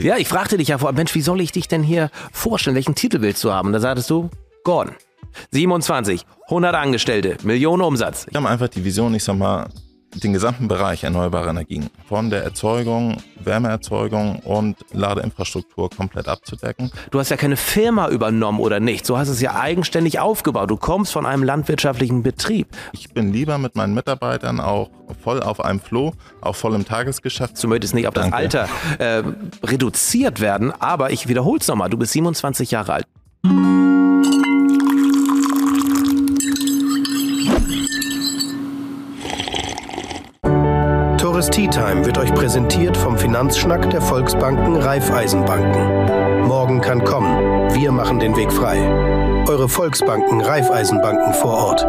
Ja, ich fragte dich ja vor, Mensch, wie soll ich dich denn hier vorstellen? Welchen Titel willst du haben? Da sagtest du, Gordon. 27, 100 Angestellte, Millionen Umsatz. Ich habe einfach die Vision, ich sag mal, den gesamten Bereich erneuerbare Energien von der Erzeugung, Wärmeerzeugung und Ladeinfrastruktur komplett abzudecken. Du hast ja keine Firma übernommen oder nicht. So hast es ja eigenständig aufgebaut. Du kommst von einem landwirtschaftlichen Betrieb. Ich bin lieber mit meinen Mitarbeitern auch voll auf einem Floh, auch voll im Tagesgeschäft. Du möchtest nicht auf Danke. das Alter äh, reduziert werden, aber ich wiederhole es nochmal. Du bist 27 Jahre alt. Investors Tea Time wird euch präsentiert vom Finanzschnack der Volksbanken Raiffeisenbanken. Morgen kann kommen. Wir machen den Weg frei. Eure Volksbanken Raiffeisenbanken vor Ort.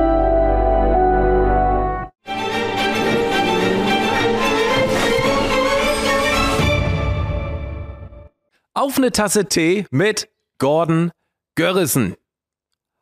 Auf eine Tasse Tee mit Gordon Görrissen.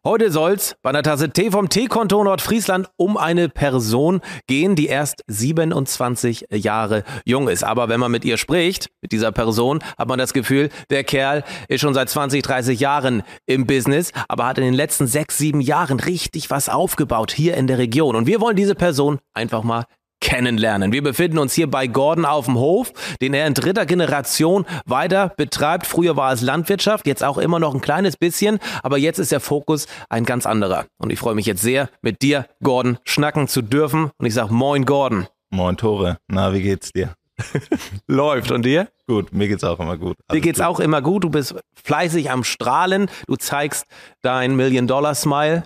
Heute soll's bei einer Tasse Tee vom Teekonto Nordfriesland um eine Person gehen, die erst 27 Jahre jung ist. Aber wenn man mit ihr spricht, mit dieser Person, hat man das Gefühl, der Kerl ist schon seit 20, 30 Jahren im Business, aber hat in den letzten sechs, sieben Jahren richtig was aufgebaut hier in der Region. Und wir wollen diese Person einfach mal kennenlernen. Wir befinden uns hier bei Gordon auf dem Hof, den er in dritter Generation weiter betreibt. Früher war es Landwirtschaft, jetzt auch immer noch ein kleines bisschen, aber jetzt ist der Fokus ein ganz anderer. Und ich freue mich jetzt sehr, mit dir, Gordon, schnacken zu dürfen. Und ich sage Moin, Gordon. Moin, Tore. Na, wie geht's dir? Läuft. Und dir? Gut, mir geht's auch immer gut. Also dir geht's gut. auch immer gut. Du bist fleißig am Strahlen. Du zeigst dein Million-Dollar-Smile.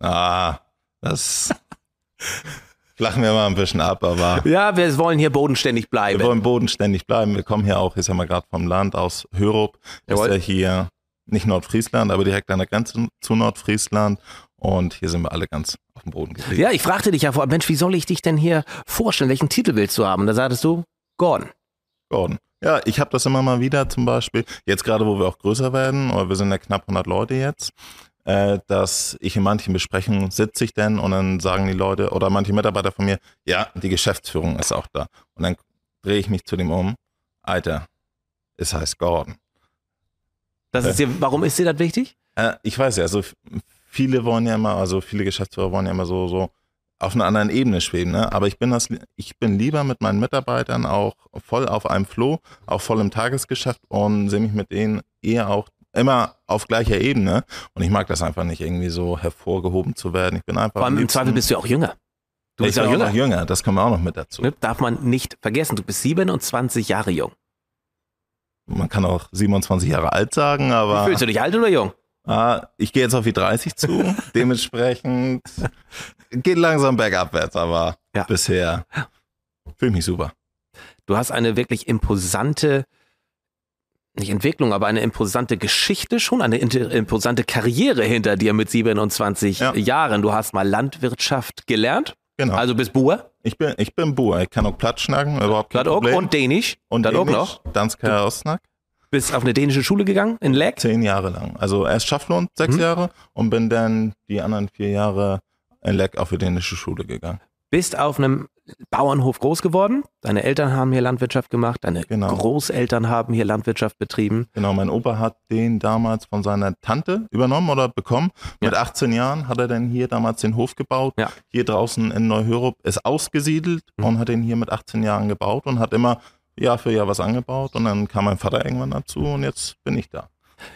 Ah, das. flachen wir mal ein bisschen ab, aber. Ja, wir wollen hier bodenständig bleiben. Wir wollen bodenständig bleiben. Wir kommen hier auch, ich sag mal, gerade vom Land aus Hörup. Jawohl. Ist ja hier nicht Nordfriesland, aber direkt an der Grenze zu Nordfriesland. Und hier sind wir alle ganz auf dem Boden gelegen. Ja, ich fragte dich ja vorher, Mensch, wie soll ich dich denn hier vorstellen? Welchen Titel willst du haben? Da sagtest du, Gordon. Gordon. Ja, ich habe das immer mal wieder zum Beispiel, jetzt gerade, wo wir auch größer werden, oder wir sind ja knapp 100 Leute jetzt, äh, dass ich in manchen Besprechungen sitze ich denn und dann sagen die Leute oder manche Mitarbeiter von mir, ja, die Geschäftsführung ist auch da. Und dann drehe ich mich zu dem um, Alter, es heißt Gordon. Das ist äh. dir, warum ist dir das wichtig? Äh, ich weiß ja, also viele wollen ja immer, also viele Geschäftsführer wollen ja immer so, so auf einer anderen Ebene schweben, ne? Aber ich bin das, ich bin lieber mit meinen Mitarbeitern auch voll auf einem Floh, auch voll im Tagesgeschäft und sehe mich mit denen eher auch immer auf gleicher Ebene. Und ich mag das einfach nicht, irgendwie so hervorgehoben zu werden. Ich bin einfach. Vor allem im Zweifel bist du auch jünger. Du ich bist auch jünger. Auch jünger, das kommen wir auch noch mit dazu. Ne, darf man nicht vergessen, du bist 27 Jahre jung. Man kann auch 27 Jahre alt sagen, aber. Fühlst du dich alt oder jung? Ah, ich gehe jetzt auf die 30 zu. Dementsprechend geht langsam bergabwärts, aber ja. bisher fühle ich mich super. Du hast eine wirklich imposante nicht Entwicklung, aber eine imposante Geschichte, schon eine imposante Karriere hinter dir mit 27 ja. Jahren. Du hast mal Landwirtschaft gelernt. Genau. Also bist Buer? Ich bin, ich bin Buhr. Ich kann auch Platt schnacken, überhaupt kein das Problem. und Dänisch. Und dann Dänisch, auch noch. Danske Ausnack. Bist auf eine dänische Schule gegangen in Leck? Zehn Jahre lang. Also erst Schafflund, sechs hm. Jahre und bin dann die anderen vier Jahre in Leck auf eine dänische Schule gegangen. Bist auf einem Bauernhof groß geworden. Deine Eltern haben hier Landwirtschaft gemacht, deine genau. Großeltern haben hier Landwirtschaft betrieben. Genau, mein Opa hat den damals von seiner Tante übernommen oder bekommen. Mit ja. 18 Jahren hat er dann hier damals den Hof gebaut. Ja. Hier draußen in Neuhörup ist ausgesiedelt mhm. und hat den hier mit 18 Jahren gebaut und hat immer Jahr für Jahr was angebaut. Und dann kam mein Vater irgendwann dazu und jetzt bin ich da.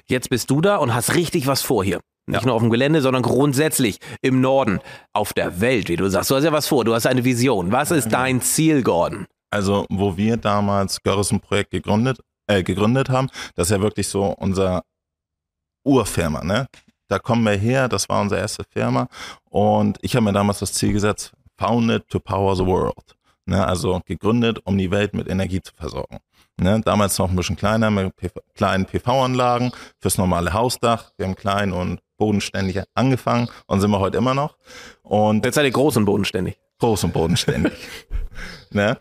Jetzt bist du da und hast richtig was vor hier. Nicht ja. nur auf dem Gelände, sondern grundsätzlich im Norden, auf der Welt, wie du sagst. Du hast ja was vor, du hast eine Vision. Was ist dein Ziel, Gordon? Also, wo wir damals Görresen-Projekt gegründet, äh, gegründet haben, das ist ja wirklich so unser Urfirma, ne? Da kommen wir her, das war unsere erste Firma. Und ich habe mir damals das Ziel gesetzt, founded to power the world. Ne? Also gegründet, um die Welt mit Energie zu versorgen. Ne? Damals noch ein bisschen kleiner, mit PV kleinen PV-Anlagen fürs normale Hausdach. Wir haben klein und bodenständig angefangen und sind wir heute immer noch. Und jetzt seid ihr groß und bodenständig. Groß und bodenständig. ne?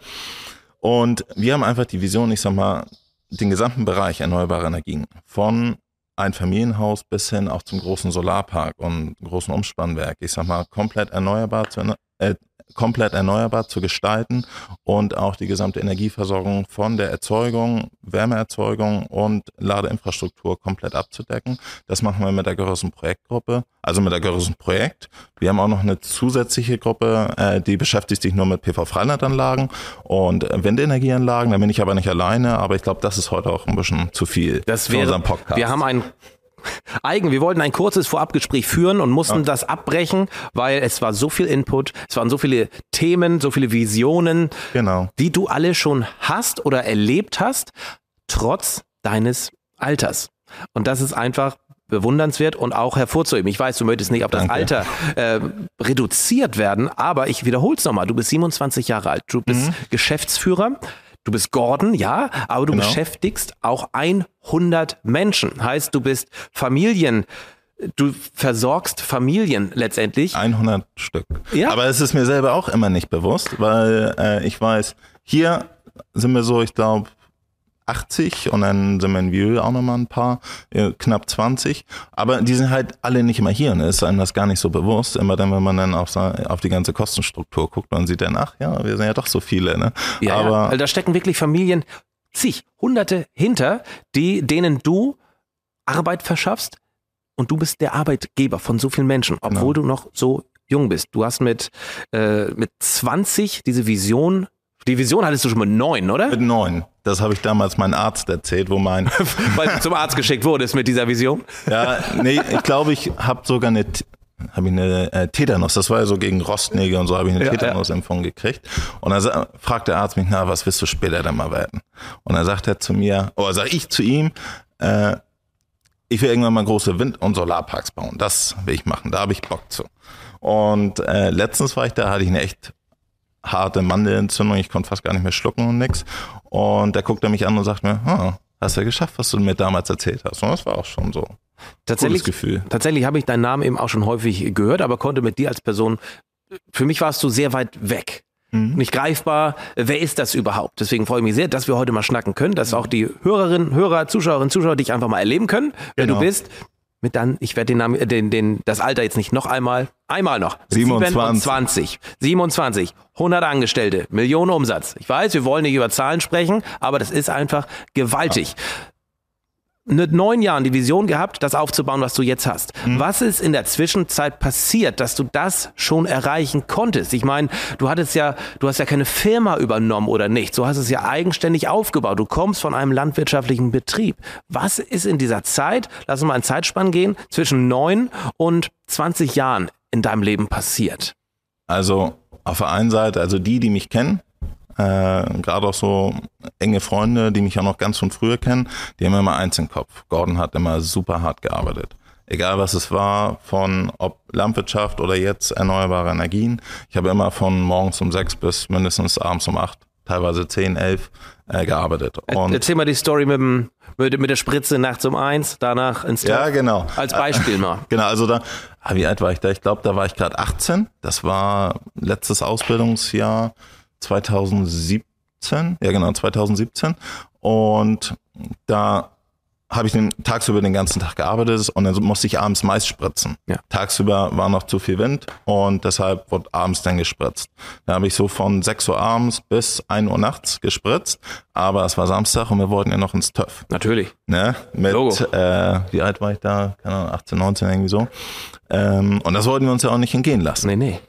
Und wir haben einfach die Vision, ich sag mal, den gesamten Bereich erneuerbare Energien von ein Familienhaus bis hin auch zum großen Solarpark und großen Umspannwerk, ich sag mal, komplett erneuerbar zu, äh, komplett erneuerbar zu gestalten und auch die gesamte Energieversorgung von der Erzeugung, Wärmeerzeugung und Ladeinfrastruktur komplett abzudecken. Das machen wir mit der großen Projektgruppe, also mit der großen Projekt. Wir haben auch noch eine zusätzliche Gruppe, äh, die beschäftigt sich nur mit PV-Freilandanlagen und Windenergieanlagen. Da bin ich aber nicht alleine, aber ich glaube, das ist heute auch ein bisschen zu viel das wäre, unseren Podcast. Wir haben einen Eigen, wir wollten ein kurzes Vorabgespräch führen und mussten okay. das abbrechen, weil es war so viel Input, es waren so viele Themen, so viele Visionen, genau. die du alle schon hast oder erlebt hast, trotz deines Alters. Und das ist einfach bewundernswert und auch hervorzuheben. Ich weiß, du möchtest nicht auf das Danke. Alter äh, reduziert werden, aber ich wiederhole es nochmal. Du bist 27 Jahre alt, du bist mhm. Geschäftsführer Du bist Gordon, ja, aber du genau. beschäftigst auch 100 Menschen. Heißt, du bist Familien du versorgst Familien letztendlich. 100 Stück. Ja. Aber es ist mir selber auch immer nicht bewusst, weil äh, ich weiß, hier sind wir so, ich glaube, 80 und dann sind wir in Vieux auch nochmal ein paar, knapp 20. Aber die sind halt alle nicht immer hier und ne? ist einem das gar nicht so bewusst. Immer dann, wenn man dann auf, auf die ganze Kostenstruktur guckt, man sieht dann, ach ja, wir sind ja doch so viele. Ne? Ja, Aber ja. Also da stecken wirklich Familien, zig, hunderte hinter, die, denen du Arbeit verschaffst und du bist der Arbeitgeber von so vielen Menschen, obwohl ja. du noch so jung bist. Du hast mit, äh, mit 20 diese Vision Vision hattest du schon mit neun, oder? Mit neun. Das habe ich damals meinem Arzt erzählt, wo mein. Weil du zum Arzt geschickt wurdest mit dieser Vision? Ja, nee, ich glaube, ich habe sogar eine, hab ich eine äh, Tetanus, das war ja so gegen Rostnägel und so, habe ich eine ja, Tetanusimpfung ja. gekriegt. Und dann fragt der Arzt mich, na, was wirst du später dann mal werden? Und dann sagt er zu mir, oder sage ich zu ihm, äh, ich will irgendwann mal große Wind- und Solarparks bauen. Das will ich machen, da habe ich Bock zu. Und äh, letztens war ich da, hatte ich eine echt harte Mandelentzündung, ich konnte fast gar nicht mehr schlucken und nix. Und da guckt er mich an und sagt mir, ah, hast ja geschafft, was du mir damals erzählt hast. Und das war auch schon so. Tatsächlich, Gefühl. tatsächlich habe ich deinen Namen eben auch schon häufig gehört, aber konnte mit dir als Person, für mich warst du sehr weit weg. Mhm. Nicht greifbar. Wer ist das überhaupt? Deswegen freue ich mich sehr, dass wir heute mal schnacken können, dass auch die Hörerinnen, Hörer, Zuschauerinnen, Zuschauer dich einfach mal erleben können, wer genau. du bist, mit dann, ich werde den Namen, äh, den, den, das Alter jetzt nicht noch einmal, einmal noch. 27. 27. 100 Angestellte, Millionen Umsatz. Ich weiß, wir wollen nicht über Zahlen sprechen, aber das ist einfach gewaltig. Ja mit neun Jahren die Vision gehabt, das aufzubauen, was du jetzt hast. Mhm. Was ist in der Zwischenzeit passiert, dass du das schon erreichen konntest? Ich meine, du hattest ja, du hast ja keine Firma übernommen oder nicht. Du hast es ja eigenständig aufgebaut. Du kommst von einem landwirtschaftlichen Betrieb. Was ist in dieser Zeit, lass uns mal in Zeitspann gehen, zwischen neun und 20 Jahren in deinem Leben passiert? Also auf der einen Seite, also die, die mich kennen, äh, gerade auch so enge Freunde, die mich auch noch ganz von früher kennen, die haben immer eins im Kopf. Gordon hat immer super hart gearbeitet. Egal was es war, von ob Landwirtschaft oder jetzt erneuerbare Energien. Ich habe immer von morgens um sechs bis mindestens abends um acht, teilweise zehn, elf äh, gearbeitet. Und Erzähl mal die Story mit dem mit, der Spritze nachts um eins, danach ins Tor. Ja, genau. Als Beispiel äh, mal. genau, also da, ah, wie alt war ich da? Ich glaube, da war ich gerade 18. Das war letztes Ausbildungsjahr. 2017, ja genau, 2017. Und da habe ich den, tagsüber den ganzen Tag gearbeitet und dann musste ich abends Mais spritzen. Ja. Tagsüber war noch zu viel Wind und deshalb wurde abends dann gespritzt. Da habe ich so von 6 Uhr abends bis 1 Uhr nachts gespritzt, aber es war Samstag und wir wollten ja noch ins TÜV. Natürlich. Ne? Mit, Logo. Äh, wie alt war ich da? Keine Ahnung, 18, 19 irgendwie so. Ähm, und das wollten wir uns ja auch nicht entgehen lassen. Nee, nee.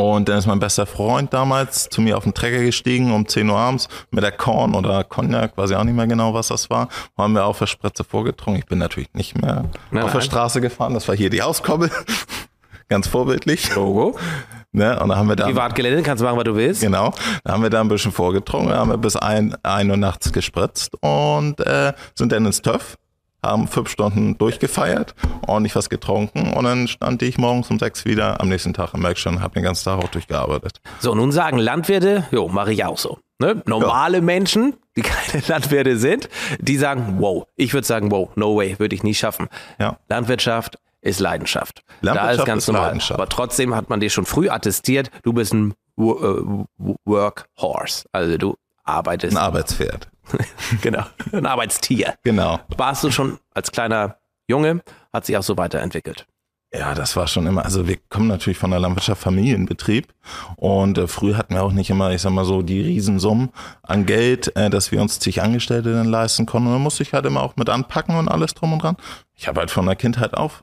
Und dann ist mein bester Freund damals zu mir auf den Trecker gestiegen um 10 Uhr abends mit der Korn oder Cognac, weiß ich auch nicht mehr genau, was das war. Haben wir auf der Spritze vorgetrunken. Ich bin natürlich nicht mehr nein, auf nein. der Straße gefahren. Das war hier die Auskoppel. Ganz vorbildlich. Logo. Oh, oh. Ne? Und dann haben wir da. Privatgelände, kannst du machen, was du willst. Genau. Da haben wir da ein bisschen vorgetrunken, haben wir bis 1 Uhr nachts gespritzt und äh, sind dann ins TÜV haben fünf Stunden durchgefeiert, ordentlich was getrunken und dann stand ich morgens um sechs wieder am nächsten Tag im Werk und habe den ganzen Tag auch durchgearbeitet. So, nun sagen Landwirte, jo, mache ich auch so. Ne? Normale ja. Menschen, die keine Landwirte sind, die sagen, wow, ich würde sagen, wow, no way, würde ich nie schaffen. Ja. Landwirtschaft ist Leidenschaft. Landwirtschaft da ist ganz ist normal. Aber trotzdem hat man dir schon früh attestiert, du bist ein äh, Workhorse, also du arbeitest. Ein Arbeitspferd. genau, ein Arbeitstier. Genau. Warst du schon als kleiner Junge, hat sich auch so weiterentwickelt? Ja, das war schon immer. Also wir kommen natürlich von der Landwirtschaft Familienbetrieb und äh, früher hatten wir auch nicht immer, ich sag mal so, die Riesensummen an Geld, äh, dass wir uns zig Angestellte dann leisten konnten. Und dann musste ich halt immer auch mit anpacken und alles drum und dran. Ich habe halt von der Kindheit auf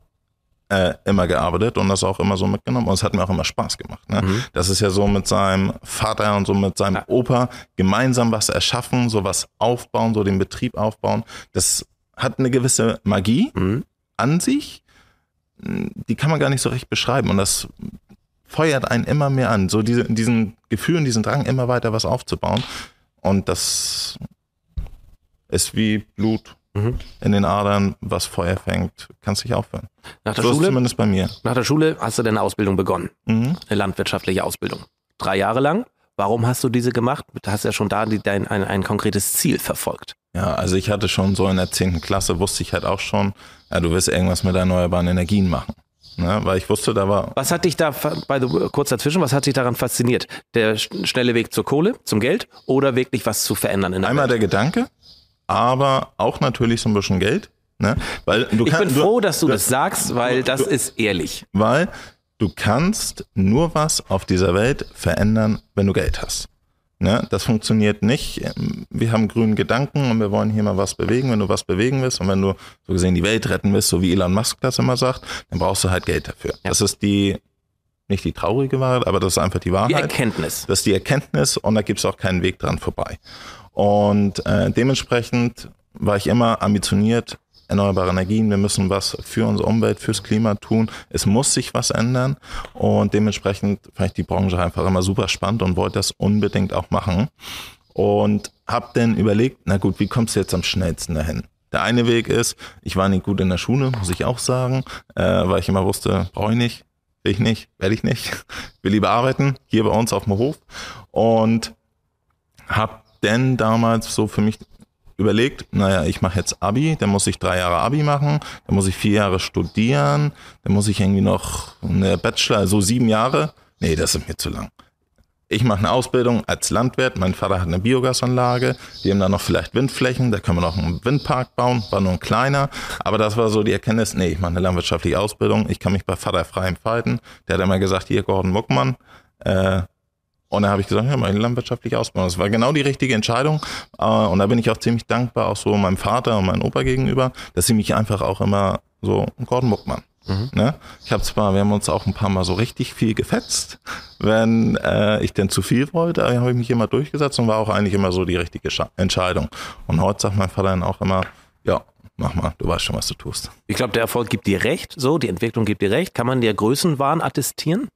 äh, immer gearbeitet und das auch immer so mitgenommen. Und es hat mir auch immer Spaß gemacht. Ne? Mhm. Das ist ja so mit seinem Vater und so mit seinem Opa gemeinsam was erschaffen, so was aufbauen, so den Betrieb aufbauen. Das hat eine gewisse Magie mhm. an sich, die kann man gar nicht so recht beschreiben. Und das feuert einen immer mehr an. So diese, diesen Gefühlen, diesen Drang, immer weiter was aufzubauen. Und das ist wie Blut mhm. in den Adern, was Feuer fängt, kannst dich aufhören. Nach der so Schule, zumindest bei mir. Nach der Schule hast du deine Ausbildung begonnen. Mhm. Eine landwirtschaftliche Ausbildung. Drei Jahre lang. Warum hast du diese gemacht? Du hast ja schon da die, dein, ein, ein konkretes Ziel verfolgt. Ja, also ich hatte schon so in der 10. Klasse, wusste ich halt auch schon, ja, du willst irgendwas mit erneuerbaren Energien machen. Ne? Weil ich wusste, da war. Was hat dich da, bei kurz dazwischen, was hat dich daran fasziniert? Der schnelle Weg zur Kohle, zum Geld oder wirklich was zu verändern in der Einmal Welt? der Gedanke, aber auch natürlich so ein bisschen Geld. Ne? Weil du ich bin froh, dass du das, das sagst, weil das ist ehrlich. Weil du kannst nur was auf dieser Welt verändern, wenn du Geld hast. Ne? Das funktioniert nicht. Wir haben grünen Gedanken und wir wollen hier mal was bewegen. Wenn du was bewegen willst und wenn du so gesehen die Welt retten willst, so wie Elon Musk das immer sagt, dann brauchst du halt Geld dafür. Ja. Das ist die, nicht die traurige Wahrheit, aber das ist einfach die Wahrheit. Die Erkenntnis. Das ist die Erkenntnis und da gibt es auch keinen Weg dran vorbei. Und äh, dementsprechend war ich immer ambitioniert, erneuerbare Energien, wir müssen was für unsere Umwelt, fürs Klima tun. Es muss sich was ändern. Und dementsprechend fand ich die Branche einfach immer super spannend und wollte das unbedingt auch machen. Und habe dann überlegt, na gut, wie kommst du jetzt am schnellsten dahin? Der eine Weg ist, ich war nicht gut in der Schule, muss ich auch sagen, äh, weil ich immer wusste, brauche ich nicht, will ich nicht, werde ich nicht, will lieber arbeiten, hier bei uns auf dem Hof. Und habe denn damals so für mich überlegt, naja, ich mache jetzt Abi, dann muss ich drei Jahre Abi machen, dann muss ich vier Jahre studieren, dann muss ich irgendwie noch eine Bachelor, so also sieben Jahre. Nee, das ist mir zu lang. Ich mache eine Ausbildung als Landwirt, mein Vater hat eine Biogasanlage, wir haben da noch vielleicht Windflächen, da können wir noch einen Windpark bauen, war nur ein kleiner, aber das war so die Erkenntnis, nee, ich mache eine landwirtschaftliche Ausbildung, ich kann mich bei Vater frei entfalten. Der hat immer gesagt, hier Gordon Muckmann, äh, und da habe ich gesagt, ja, mal landwirtschaftlich ausbauen. Das war genau die richtige Entscheidung. Äh, und da bin ich auch ziemlich dankbar, auch so meinem Vater und meinem Opa gegenüber, dass sie mich einfach auch immer so, Gordon Buckmann. Mhm. Ne? Ich habe zwar, wir haben uns auch ein paar Mal so richtig viel gefetzt, wenn äh, ich denn zu viel wollte, äh, habe ich mich immer durchgesetzt und war auch eigentlich immer so die richtige Scha Entscheidung. Und heute sagt mein Vater dann auch immer, ja, mach mal, du weißt schon, was du tust. Ich glaube, der Erfolg gibt dir recht, so, die Entwicklung gibt dir recht. Kann man dir Größenwahn attestieren?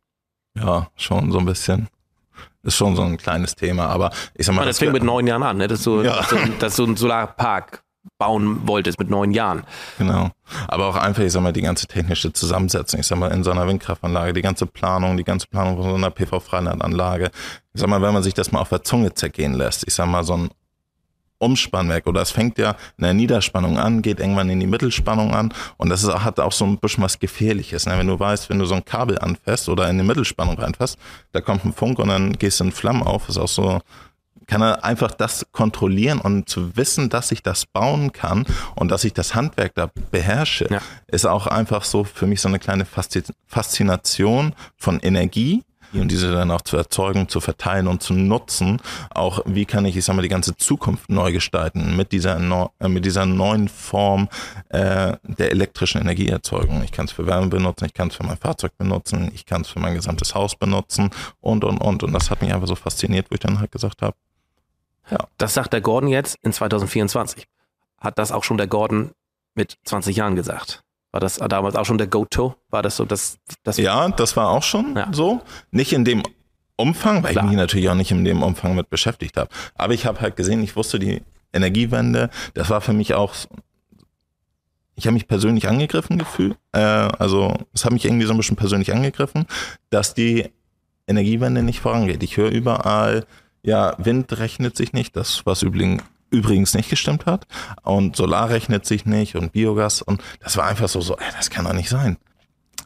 Ja, schon so ein bisschen ist schon so ein kleines Thema, aber ich sag mal. Ah, das, das fing mit neun Jahren an, ne? dass, du, ja. dass, du, dass du einen Solarpark bauen wolltest mit neun Jahren. Genau. Aber auch einfach, ich sag mal, die ganze technische Zusammensetzung, ich sag mal, in so einer Windkraftanlage, die ganze Planung, die ganze Planung von so einer PV-Freilandanlage. Ich sag mal, wenn man sich das mal auf der Zunge zergehen lässt, ich sag mal, so ein Umspannwerk oder es fängt ja in der Niederspannung an, geht irgendwann in die Mittelspannung an und das ist, hat auch so ein bisschen was Gefährliches. Ne? Wenn du weißt, wenn du so ein Kabel anfährst oder in die Mittelspannung reinfährst, da kommt ein Funk und dann gehst du in Flammen auf, ist auch so kann er einfach das kontrollieren und zu wissen, dass ich das bauen kann und dass ich das Handwerk da beherrsche, ja. ist auch einfach so für mich so eine kleine Faszination von Energie und diese dann auch zu erzeugen, zu verteilen und zu nutzen. Auch wie kann ich, ich sag mal, die ganze Zukunft neu gestalten mit dieser, äh, mit dieser neuen Form äh, der elektrischen Energieerzeugung. Ich kann es für Wärme benutzen, ich kann es für mein Fahrzeug benutzen, ich kann es für mein gesamtes Haus benutzen und, und, und. Und das hat mich einfach so fasziniert, wo ich dann halt gesagt habe, ja. Das sagt der Gordon jetzt in 2024. Hat das auch schon der Gordon mit 20 Jahren gesagt? War das damals auch schon der Go-To? War das so das, das? Ja, das war auch schon ja. so. Nicht in dem Umfang, weil Klar. ich mich natürlich auch nicht in dem Umfang mit beschäftigt habe. Aber ich habe halt gesehen, ich wusste die Energiewende, das war für mich auch, ich habe mich persönlich angegriffen gefühlt, äh, also es hat mich irgendwie so ein bisschen persönlich angegriffen, dass die Energiewende nicht vorangeht. Ich höre überall, ja, Wind rechnet sich nicht, das was übrigens übrigens nicht gestimmt hat. Und Solar rechnet sich nicht und Biogas. Und das war einfach so, so, ey, das kann doch nicht sein.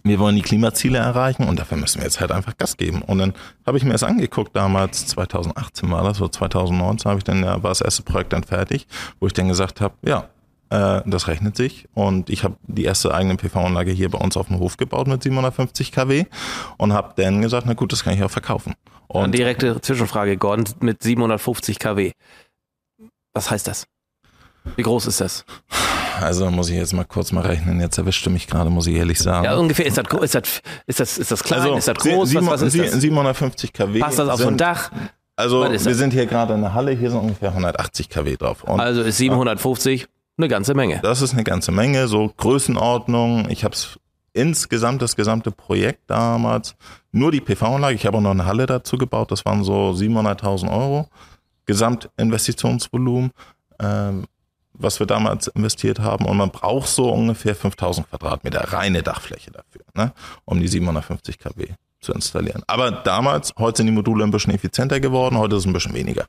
Wir wollen die Klimaziele erreichen und dafür müssen wir jetzt halt einfach Gas geben. Und dann habe ich mir das angeguckt damals, 2018 war das, so 2019 habe ich dann, ja, war das erste Projekt dann fertig, wo ich dann gesagt habe, ja, äh, das rechnet sich. Und ich habe die erste eigene PV-Anlage hier bei uns auf dem Hof gebaut mit 750 kW und habe dann gesagt, na gut, das kann ich auch verkaufen. Und Eine direkte Zwischenfrage, Gordon, mit 750 kW. Was heißt das? Wie groß ist das? Also muss ich jetzt mal kurz mal rechnen. Jetzt erwischte mich gerade, muss ich ehrlich sagen. Ja, ungefähr. Ist das, ist das, ist das, ist das klein? Also, ist das groß? 7, was, was ist das? 750 kW. Passt das auf sind, so ein Dach? Also wir sind hier gerade in der Halle. Hier sind ungefähr 180 kW drauf. Und also ist 750 eine ganze Menge. Das ist eine ganze Menge. So Größenordnung. Ich habe es insgesamt das gesamte Projekt damals nur die PV-Anlage. Ich habe auch noch eine Halle dazu gebaut. Das waren so 700.000 Euro. Gesamtinvestitionsvolumen, ähm, was wir damals investiert haben. Und man braucht so ungefähr 5000 Quadratmeter reine Dachfläche dafür, ne? um die 750 kW zu installieren. Aber damals, heute sind die Module ein bisschen effizienter geworden, heute ist es ein bisschen weniger.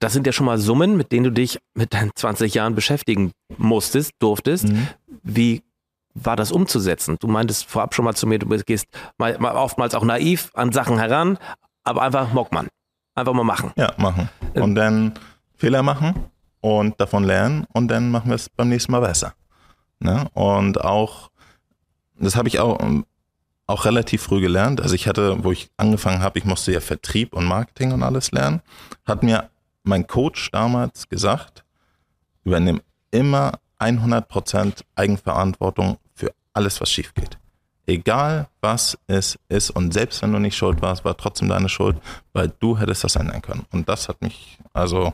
Das sind ja schon mal Summen, mit denen du dich mit deinen 20 Jahren beschäftigen musstest, durftest. Mhm. Wie war das umzusetzen? Du meintest vorab schon mal zu mir, du gehst mal, mal oftmals auch naiv an Sachen heran, aber einfach Mockmann. Einfach mal machen. Ja, machen. Ähm. Und dann Fehler machen und davon lernen und dann machen wir es beim nächsten Mal besser. Ne? Und auch, das habe ich auch, auch relativ früh gelernt. Also ich hatte, wo ich angefangen habe, ich musste ja Vertrieb und Marketing und alles lernen, hat mir mein Coach damals gesagt, übernimm immer 100% Eigenverantwortung für alles, was schief geht. Egal was es ist und selbst wenn du nicht schuld warst, war trotzdem deine Schuld, weil du hättest das ändern können. Und das hat mich, also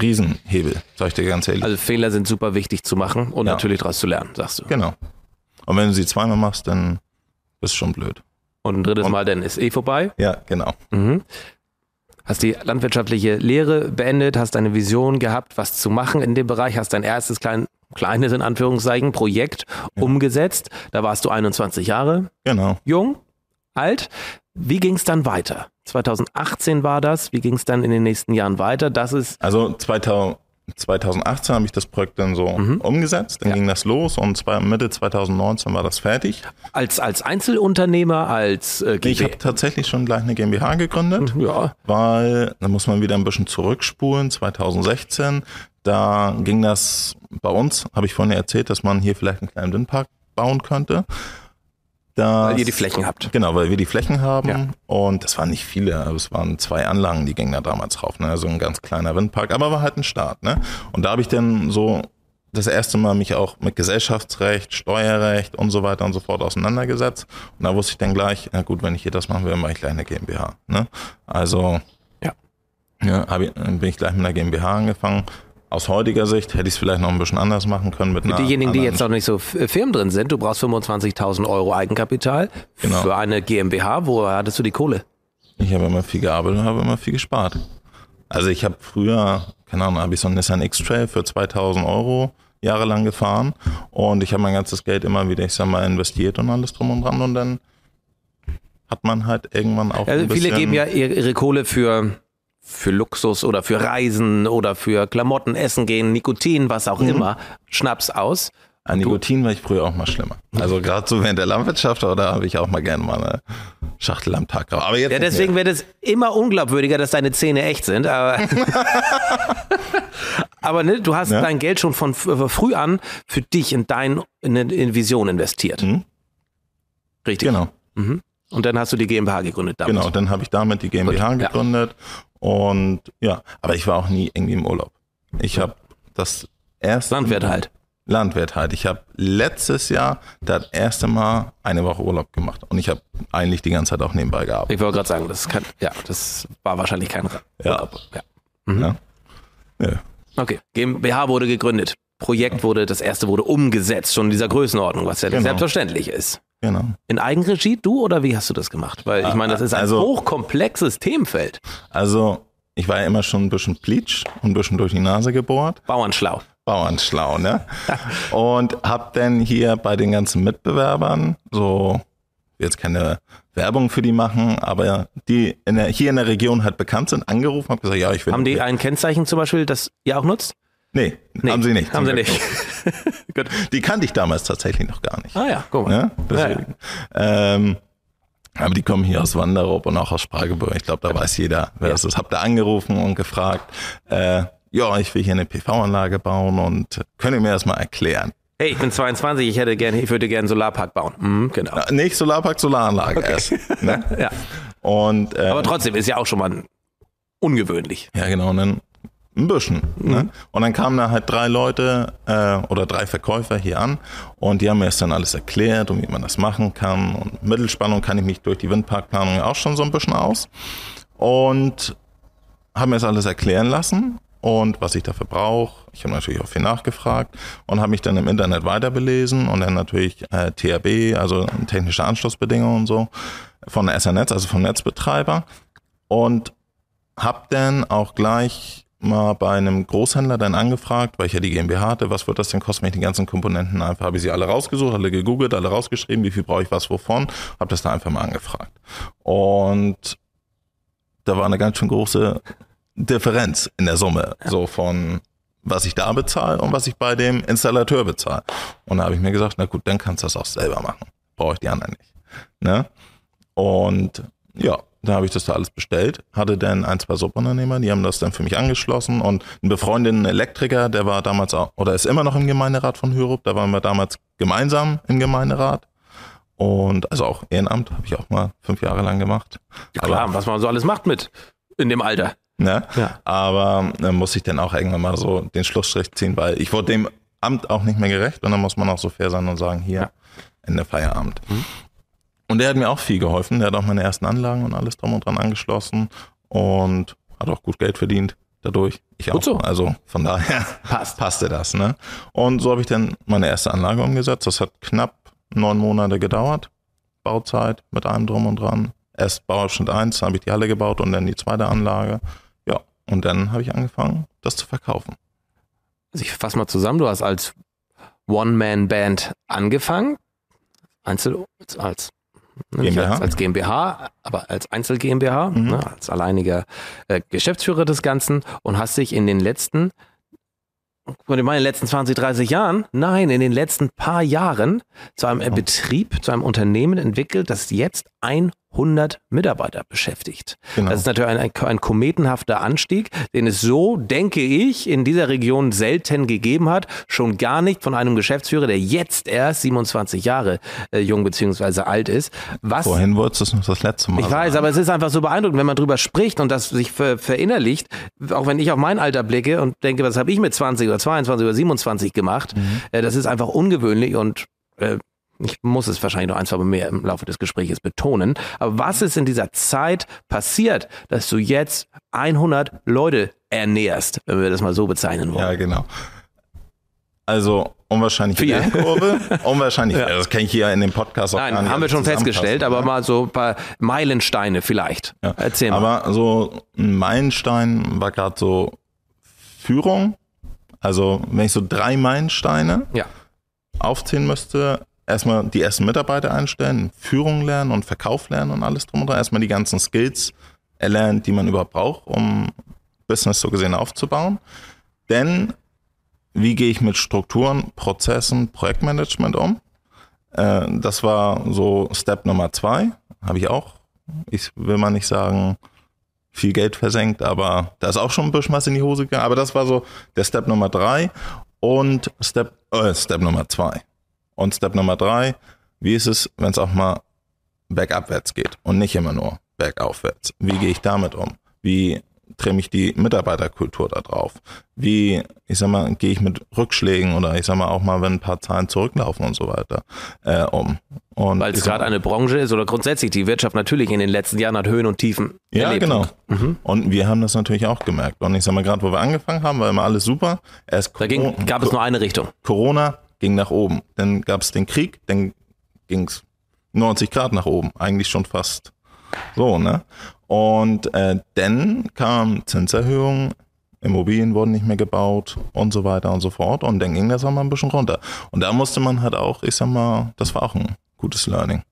Riesenhebel, sag ich dir ganz ehrlich. Also Fehler sind super wichtig zu machen und ja. natürlich daraus zu lernen, sagst du. Genau. Und wenn du sie zweimal machst, dann bist du schon blöd. Und ein drittes und Mal, dann ist eh vorbei. Ja, genau. Mhm. Hast die landwirtschaftliche Lehre beendet, hast deine Vision gehabt, was zu machen in dem Bereich, hast dein erstes klein, kleines in Anführungszeichen Projekt ja. umgesetzt. Da warst du 21 Jahre. Genau. Jung, alt. Wie ging es dann weiter? 2018 war das. Wie ging es dann in den nächsten Jahren weiter? Das ist also 2000, 2018 habe ich das Projekt dann so mhm. umgesetzt. Dann ja. ging das los und Mitte 2019 war das fertig. Als als Einzelunternehmer, als äh, Ich habe tatsächlich schon gleich eine GmbH gegründet. Mhm, ja. Weil da muss man wieder ein bisschen zurückspulen. 2016 da ging das bei uns, habe ich vorhin erzählt, dass man hier vielleicht einen kleinen Windpark bauen könnte. Das, weil ihr die Flächen habt. Genau, weil wir die Flächen haben. Ja. Und das waren nicht viele, aber es waren zwei Anlagen, die gingen da damals rauf. Ne? So also ein ganz kleiner Windpark, aber war halt ein Start. Ne? Und da habe ich dann so das erste Mal mich auch mit Gesellschaftsrecht, Steuerrecht und so weiter und so fort auseinandergesetzt. Und da wusste ich dann gleich, na gut, wenn ich hier das machen will, mache ich gleich eine GmbH. Ne? Also ja. Ja, ich, bin ich gleich mit einer GmbH angefangen, aus heutiger Sicht hätte ich es vielleicht noch ein bisschen anders machen können. Mit, mit diejenigen, die jetzt noch nicht so äh, firm drin sind, du brauchst 25.000 Euro Eigenkapital genau. für eine GmbH. Wo hattest du die Kohle? Ich habe immer viel gearbeitet und habe immer viel gespart. Also ich habe früher, keine Ahnung, habe ich so einen Nissan X-Trail für 2000 Euro jahrelang gefahren und ich habe mein ganzes Geld immer wieder, ich sag mal, investiert und alles drum und dran und dann hat man halt irgendwann auch. Also viele geben ja ihre Kohle für für Luxus oder für Reisen oder für Klamotten, Essen gehen, Nikotin, was auch mhm. immer, Schnaps aus. An Nikotin war ich früher auch mal schlimmer. Also gerade so während der Landwirtschaft, oder habe ich auch mal gerne mal eine Schachtel am Tag drauf. Aber jetzt ja, deswegen wird es immer unglaubwürdiger, dass deine Zähne echt sind. Aber, aber ne, du hast ja? dein Geld schon von äh, früh an für dich in deine in Vision investiert. Mhm. Richtig. Genau. Mhm. Und dann hast du die GmbH gegründet damit. Genau, dann habe ich damit die GmbH Gut, gegründet. Ja. Und ja, aber ich war auch nie irgendwie im Urlaub. Ich habe das erste. Landwirt halt. Landwirt halt. Ich habe letztes Jahr das erste Mal eine Woche Urlaub gemacht. Und ich habe eigentlich die ganze Zeit auch nebenbei gearbeitet. Ich wollte gerade sagen, das, kann, ja, das war wahrscheinlich kein Urlaub. Ja. ja. Mhm. ja. ja. Okay. GmbH wurde gegründet. Projekt wurde, das erste wurde umgesetzt, schon in dieser Größenordnung, was ja genau. selbstverständlich ist. Genau. In Eigenregie, du oder wie hast du das gemacht? Weil ich ah, meine, das ist ein also, hochkomplexes Themenfeld. Also, ich war ja immer schon ein bisschen pleatsch und ein bisschen durch die Nase gebohrt. Bauernschlau. Bauernschlau, ne? und hab dann hier bei den ganzen Mitbewerbern so jetzt keine Werbung für die machen, aber die in der, hier in der Region halt bekannt sind, angerufen, hab gesagt, ja, ich will. Haben die ein Kennzeichen zum Beispiel, das ihr auch nutzt? Nee, nee, haben sie nicht. Haben sie nicht. Gut. Die kannte ich damals tatsächlich noch gar nicht. Ah ja, guck mal. Ja, ja, ja. Ähm, aber die kommen hier aus Wanderup und auch aus Sprageburg. Ich glaube, da weiß jeder, wer das ist. Habt ihr angerufen und gefragt, äh, ja, ich will hier eine PV-Anlage bauen und könnt ihr mir das mal erklären? Hey, ich bin 22, ich hätte gerne, ich würde gerne einen Solarpark bauen. Mhm, genau. Na, äh, nicht Solarpark, Solaranlage okay. erst. Ne? ja. Und, ähm, aber trotzdem ist ja auch schon mal ungewöhnlich. Ja, genau. Und dann ein bisschen. Ne? Mhm. Ne? Und dann kamen da halt drei Leute äh, oder drei Verkäufer hier an und die haben mir das dann alles erklärt und wie man das machen kann. Und Mittelspannung kann ich mich durch die Windparkplanung auch schon so ein bisschen aus. Und haben mir das alles erklären lassen und was ich dafür brauche. Ich habe natürlich auch viel nachgefragt und habe mich dann im Internet weiterbelesen und dann natürlich äh, THB, also technische Anschlussbedingungen und so, von SNetz, also vom Netzbetreiber. Und habe dann auch gleich mal bei einem Großhändler dann angefragt, weil ich ja die GmbH hatte, was wird das denn kosten, wenn ich die ganzen Komponenten einfach, habe ich sie alle rausgesucht, alle gegoogelt, alle rausgeschrieben, wie viel brauche ich was wovon, habe das da einfach mal angefragt. Und da war eine ganz schön große Differenz in der Summe, so von was ich da bezahle und was ich bei dem Installateur bezahle. Und da habe ich mir gesagt, na gut, dann kannst du das auch selber machen. Brauche ich die anderen nicht. Ne? Und ja, da habe ich das da alles bestellt, hatte dann ein, zwei Subunternehmer, die haben das dann für mich angeschlossen und einen befreundeten Elektriker, der war damals auch, oder ist immer noch im Gemeinderat von Hürup, da waren wir damals gemeinsam im Gemeinderat. Und also auch Ehrenamt habe ich auch mal fünf Jahre lang gemacht. Ja, klar, Aber, was man so alles macht mit in dem Alter. Ne? Ja. Aber äh, muss ich dann auch irgendwann mal so den Schlussstrich ziehen, weil ich wurde dem Amt auch nicht mehr gerecht und dann muss man auch so fair sein und sagen, hier, ja. Ende Feierabend. Mhm. Und der hat mir auch viel geholfen. Der hat auch meine ersten Anlagen und alles drum und dran angeschlossen und hat auch gut Geld verdient dadurch. Ich auch. So. Also von daher Passt. passte das. Ne? Und so habe ich dann meine erste Anlage umgesetzt. Das hat knapp neun Monate gedauert. Bauzeit mit allem drum und dran. Erst Bauabschnitt 1 habe ich die Halle gebaut und dann die zweite Anlage. Ja, und dann habe ich angefangen, das zu verkaufen. Also ich fasse mal zusammen, du hast als One-Man-Band angefangen. Einzel als Ne, GmbH. Als, als, GmbH, aber als Einzel GmbH, mhm. ne, als alleiniger äh, Geschäftsführer des Ganzen und hast dich in den letzten, in den letzten 20, 30 Jahren, nein, in den letzten paar Jahren zu einem oh. Betrieb, zu einem Unternehmen entwickelt, das jetzt 100 100 Mitarbeiter beschäftigt. Genau. Das ist natürlich ein, ein, ein, kometenhafter Anstieg, den es so, denke ich, in dieser Region selten gegeben hat. Schon gar nicht von einem Geschäftsführer, der jetzt erst 27 Jahre äh, jung bzw. alt ist. Was, Vorhin wurde es das letzte Mal. Ich weiß, sein. aber es ist einfach so beeindruckend, wenn man drüber spricht und das sich ver verinnerlicht. Auch wenn ich auf mein Alter blicke und denke, was habe ich mit 20 oder 22 oder 27 gemacht? Mhm. Äh, das ist einfach ungewöhnlich und äh, ich muss es wahrscheinlich noch ein, zwei Mal mehr im Laufe des Gesprächs betonen, aber was ist in dieser Zeit passiert, dass du jetzt 100 Leute ernährst, wenn wir das mal so bezeichnen wollen? Ja, genau. Also unwahrscheinlich viel Kurve, unwahrscheinlich. ja. Also, das kenne ich hier in dem Podcast auch Nein, gar nicht. haben wir also, schon festgestellt, aber mal so ein paar Meilensteine vielleicht. Ja. Erzähl mal. Aber so ein Meilenstein war gerade so Führung. Also wenn ich so drei Meilensteine ja. aufzählen müsste, erstmal die ersten Mitarbeiter einstellen, Führung lernen und Verkauf lernen und alles drum und dran. Erstmal die ganzen Skills erlernen, die man überhaupt braucht, um Business so gesehen aufzubauen. Denn wie gehe ich mit Strukturen, Prozessen, Projektmanagement um? Äh, das war so Step Nummer zwei. Habe ich auch, ich will mal nicht sagen, viel Geld versenkt, aber da ist auch schon ein bisschen was in die Hose gegangen. Aber das war so der Step Nummer drei und Step, äh, Step Nummer zwei. Und Step Nummer drei, wie ist es, wenn es auch mal bergabwärts geht und nicht immer nur bergaufwärts? Wie gehe ich damit um? Wie trimme ich die Mitarbeiterkultur da drauf? Wie, ich sag mal, gehe ich mit Rückschlägen oder ich sag mal auch mal, wenn ein paar Zahlen zurücklaufen und so weiter äh, um? Und Weil es gerade eine Branche ist oder grundsätzlich die Wirtschaft natürlich in den letzten Jahren hat Höhen und Tiefen. Ja, erlebt. genau. Mhm. Und wir haben das natürlich auch gemerkt. Und ich sag mal, gerade wo wir angefangen haben, war immer alles super. Erst Corona, da ging, gab es nur eine Richtung. Corona, ging nach oben. Dann gab es den Krieg, dann ging es 90 Grad nach oben, eigentlich schon fast so, ne? Und äh, dann kamen Zinserhöhungen, Immobilien wurden nicht mehr gebaut und so weiter und so fort. Und dann ging das auch mal ein bisschen runter. Und da musste man halt auch, ich sag mal, das war auch ein gutes Learning.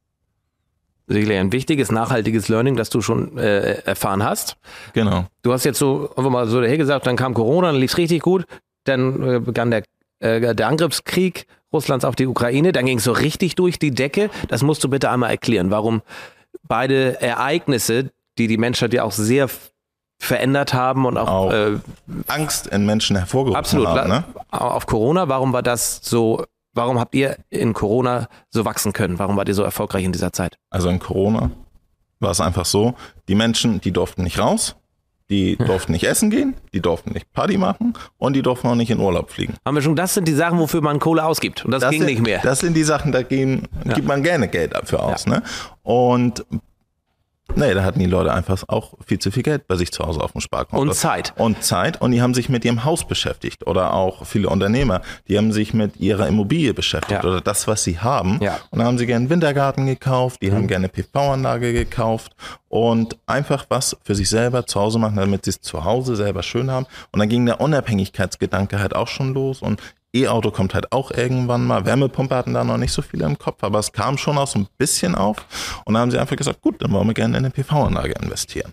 Sicherlich ein wichtiges, nachhaltiges Learning, das du schon äh, erfahren hast. Genau. Du hast jetzt so einfach mal so daher gesagt, dann kam Corona, dann lief es richtig gut, dann äh, begann der äh, der Angriffskrieg Russlands auf die Ukraine, dann ging es so richtig durch die Decke. Das musst du bitte einmal erklären, warum beide Ereignisse, die die Menschheit ja auch sehr verändert haben und auch, auch äh, Angst in Menschen hervorgerufen absolut, haben. Ne? Auf Corona, warum war das so Warum habt ihr in Corona so wachsen können? Warum wart ihr so erfolgreich in dieser Zeit? Also in Corona war es einfach so, die Menschen, die durften nicht raus, die durften nicht essen gehen, die durften nicht Party machen und die durften auch nicht in Urlaub fliegen. Haben wir schon, das sind die Sachen, wofür man Kohle ausgibt. Und das, das ging sind, nicht mehr. Das sind die Sachen, da gehen, ja. gibt man gerne Geld dafür aus. Ja. Ne? Und Nee, da hatten die Leute einfach auch viel zu viel Geld bei sich zu Hause auf dem Sparkonto. Und Zeit. Und Zeit. Und die haben sich mit ihrem Haus beschäftigt. Oder auch viele Unternehmer, die haben sich mit ihrer Immobilie beschäftigt ja. oder das, was sie haben. Ja. Und da haben sie gerne Wintergarten gekauft, die mhm. haben gerne PV-Anlage gekauft und einfach was für sich selber zu Hause machen, damit sie es zu Hause selber schön haben. Und dann ging der Unabhängigkeitsgedanke halt auch schon los. Und E-Auto kommt halt auch irgendwann mal. Wärmepumpe hatten da noch nicht so viele im Kopf, aber es kam schon auch so ein bisschen auf. Und da haben sie einfach gesagt, gut, dann wollen wir gerne in eine PV-Anlage investieren.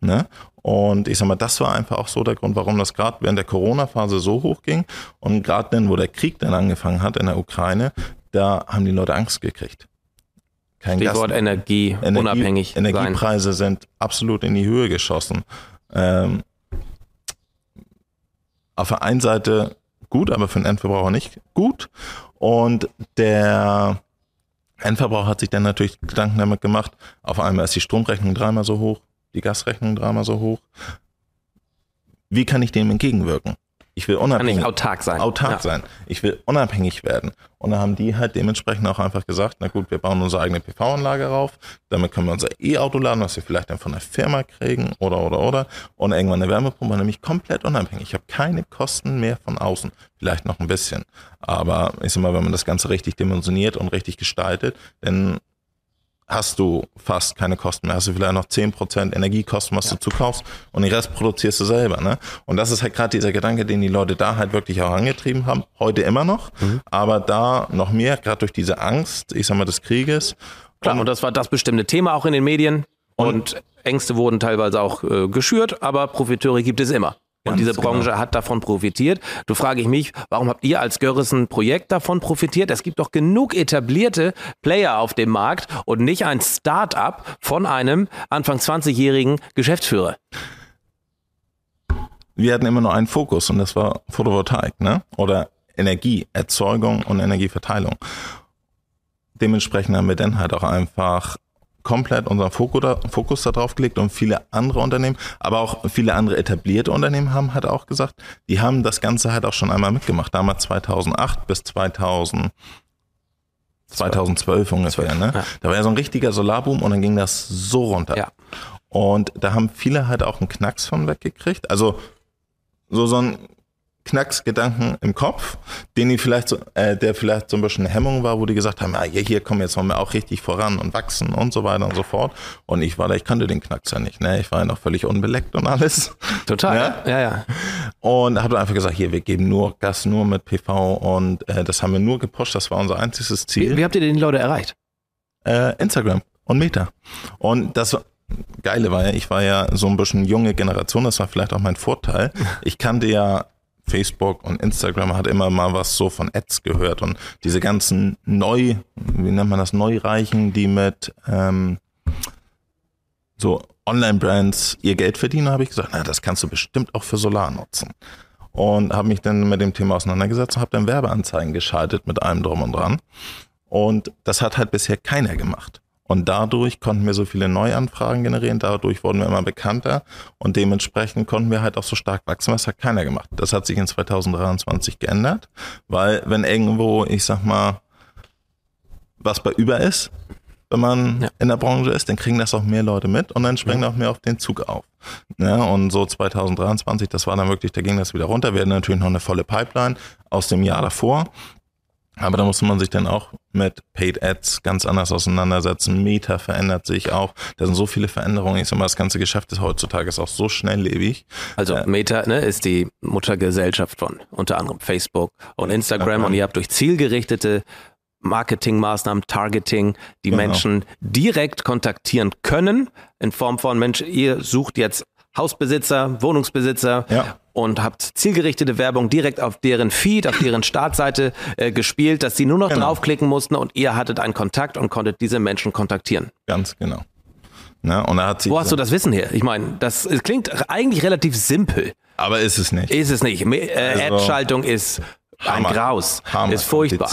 Ne? Und ich sag mal, das war einfach auch so der Grund, warum das gerade während der Corona-Phase so hoch ging. Und gerade dann, wo der Krieg dann angefangen hat in der Ukraine, da haben die Leute Angst gekriegt. Kein Stichwort Gas Energie, Energie, unabhängig. Energiepreise sein. sind absolut in die Höhe geschossen. Ähm, auf der einen Seite gut, aber für den Endverbraucher nicht gut. Und der Endverbraucher hat sich dann natürlich Gedanken damit gemacht, auf einmal ist die Stromrechnung dreimal so hoch, die Gasrechnung dreimal so hoch. Wie kann ich dem entgegenwirken? Ich will unabhängig. Kann ich autark sein. Autark ja. sein. Ich will unabhängig werden. Und da haben die halt dementsprechend auch einfach gesagt, na gut, wir bauen unsere eigene PV-Anlage rauf, damit können wir unser E-Auto laden, was wir vielleicht dann von der Firma kriegen oder, oder, oder. Und irgendwann eine Wärmepumpe, nämlich komplett unabhängig. Ich habe keine Kosten mehr von außen. Vielleicht noch ein bisschen. Aber ich sag mal, wenn man das Ganze richtig dimensioniert und richtig gestaltet, dann hast du fast keine Kosten mehr. Hast du vielleicht noch 10% Energiekosten, was ja. du zukaufst und den Rest produzierst du selber. Ne? Und das ist halt gerade dieser Gedanke, den die Leute da halt wirklich auch angetrieben haben, heute immer noch, mhm. aber da noch mehr, gerade durch diese Angst, ich sag mal, des Krieges. Klar, und, und das war das bestimmte Thema auch in den Medien. Und, und Ängste wurden teilweise auch äh, geschürt, aber Profiteure gibt es immer. Ganz und diese genau. Branche genau. hat davon profitiert. Du frage ich mich, warum habt ihr als Görres ein Projekt davon profitiert? Es gibt doch genug etablierte Player auf dem Markt und nicht ein Start-up von einem Anfang 20-jährigen Geschäftsführer. Wir hatten immer nur einen Fokus und das war Photovoltaik, ne? Oder Energieerzeugung und Energieverteilung. Dementsprechend haben wir dann halt auch einfach komplett unseren Fokus darauf gelegt und viele andere Unternehmen, aber auch viele andere etablierte Unternehmen haben halt auch gesagt, die haben das Ganze halt auch schon einmal mitgemacht. Damals 2008 bis 2000, 2012 ungefähr. 12, ne? Ja. Da war ja so ein richtiger Solarboom und dann ging das so runter. Ja. Und da haben viele halt auch einen Knacks von weggekriegt. Also so, so ein Knacksgedanken im Kopf, den die vielleicht so, äh, der vielleicht so ein bisschen eine Hemmung war, wo die gesagt haben, ah, hier, hier kommen jetzt wollen wir auch richtig voran und wachsen und so weiter und so fort. Und ich war da, ich kannte den Knacks ja nicht, ne? Ich war ja noch völlig unbeleckt und alles. Total, ne? ja, ja. Und habe einfach gesagt, hier, wir geben nur Gas, nur mit PV und äh, das haben wir nur gepusht, das war unser einziges Ziel. Wie, wie habt ihr den Leute erreicht? Äh, Instagram und Meta. Und das Geile war ja, ich war ja so ein bisschen junge Generation, das war vielleicht auch mein Vorteil. Ich kannte ja Facebook und Instagram hat immer mal was so von Ads gehört und diese ganzen neu, wie nennt man das, Neureichen, die mit ähm, so Online-Brands ihr Geld verdienen, habe ich gesagt, na, das kannst du bestimmt auch für Solar nutzen. Und habe mich dann mit dem Thema auseinandergesetzt und habe dann Werbeanzeigen geschaltet mit allem drum und dran. Und das hat halt bisher keiner gemacht. Und dadurch konnten wir so viele Neuanfragen generieren, dadurch wurden wir immer bekannter und dementsprechend konnten wir halt auch so stark wachsen. Das hat keiner gemacht. Das hat sich in 2023 geändert, weil wenn irgendwo, ich sag mal, was bei über ist, wenn man ja. in der Branche ist, dann kriegen das auch mehr Leute mit und dann springen ja. auch mehr auf den Zug auf. Ja, und so 2023, das war dann wirklich, da ging das wieder runter. Wir hatten natürlich noch eine volle Pipeline aus dem Jahr davor. Aber da musste man sich dann auch mit Paid Ads ganz anders auseinandersetzen. Meta verändert sich auch. Da sind so viele Veränderungen. Ich sag mal, das ganze Geschäft ist heutzutage ist auch so schnelllebig. Also äh, Meta ne, ist die Muttergesellschaft von unter anderem Facebook und Instagram. Okay. Und ihr habt durch zielgerichtete Marketingmaßnahmen, Targeting, die genau. Menschen direkt kontaktieren können in Form von Mensch, ihr sucht jetzt Hausbesitzer, Wohnungsbesitzer ja. und habt zielgerichtete Werbung direkt auf deren Feed, auf deren Startseite äh, gespielt, dass sie nur noch genau. draufklicken mussten und ihr hattet einen Kontakt und konntet diese Menschen kontaktieren. Ganz genau. Na, ne, und da hat sie Wo hast du das Wissen her? Ich meine, das klingt eigentlich relativ simpel. Aber ist es nicht. Ist es nicht. Äh, also, Ad-Schaltung ist Hammer. Ein Graus. Hammer. Ist furchtbar.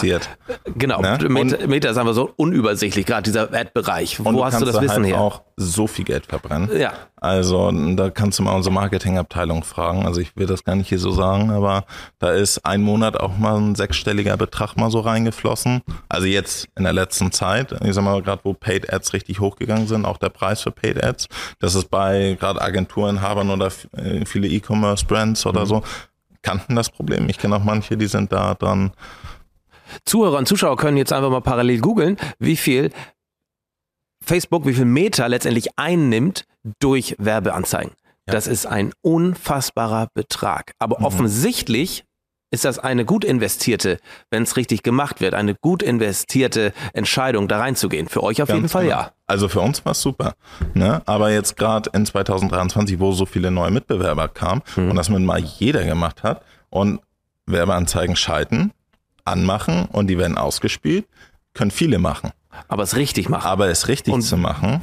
Genau. Ne? Meta, Meta ist einfach so unübersichtlich, gerade dieser Ad-Bereich. Wo hast du das da Wissen halt her? auch so viel Geld verbrennen. Ja. Also da kannst du mal unsere Marketingabteilung fragen. Also ich will das gar nicht hier so sagen, aber da ist ein Monat auch mal ein sechsstelliger Betrag mal so reingeflossen. Also jetzt in der letzten Zeit, ich sag mal gerade, wo Paid Ads richtig hochgegangen sind, auch der Preis für Paid Ads, das ist bei gerade Agenturen, Habern oder äh, viele E-Commerce-Brands oder mhm. so, kannten das Problem. Ich kenne auch manche, die sind da dran. Zuhörer und Zuschauer können jetzt einfach mal parallel googeln, wie viel Facebook, wie viel Meta letztendlich einnimmt durch Werbeanzeigen. Das ist ein unfassbarer Betrag. Aber mhm. offensichtlich ist das eine gut investierte, wenn es richtig gemacht wird, eine gut investierte Entscheidung, da reinzugehen. Für euch auf Ganz jeden Fall genau. ja. Also für uns war es super. Ne? Aber jetzt gerade in 2023, wo so viele neue Mitbewerber kamen mhm. und das mit mal jeder gemacht hat und Werbeanzeigen schalten, anmachen und die werden ausgespielt, können viele machen. Aber es richtig machen. Aber es richtig und zu machen.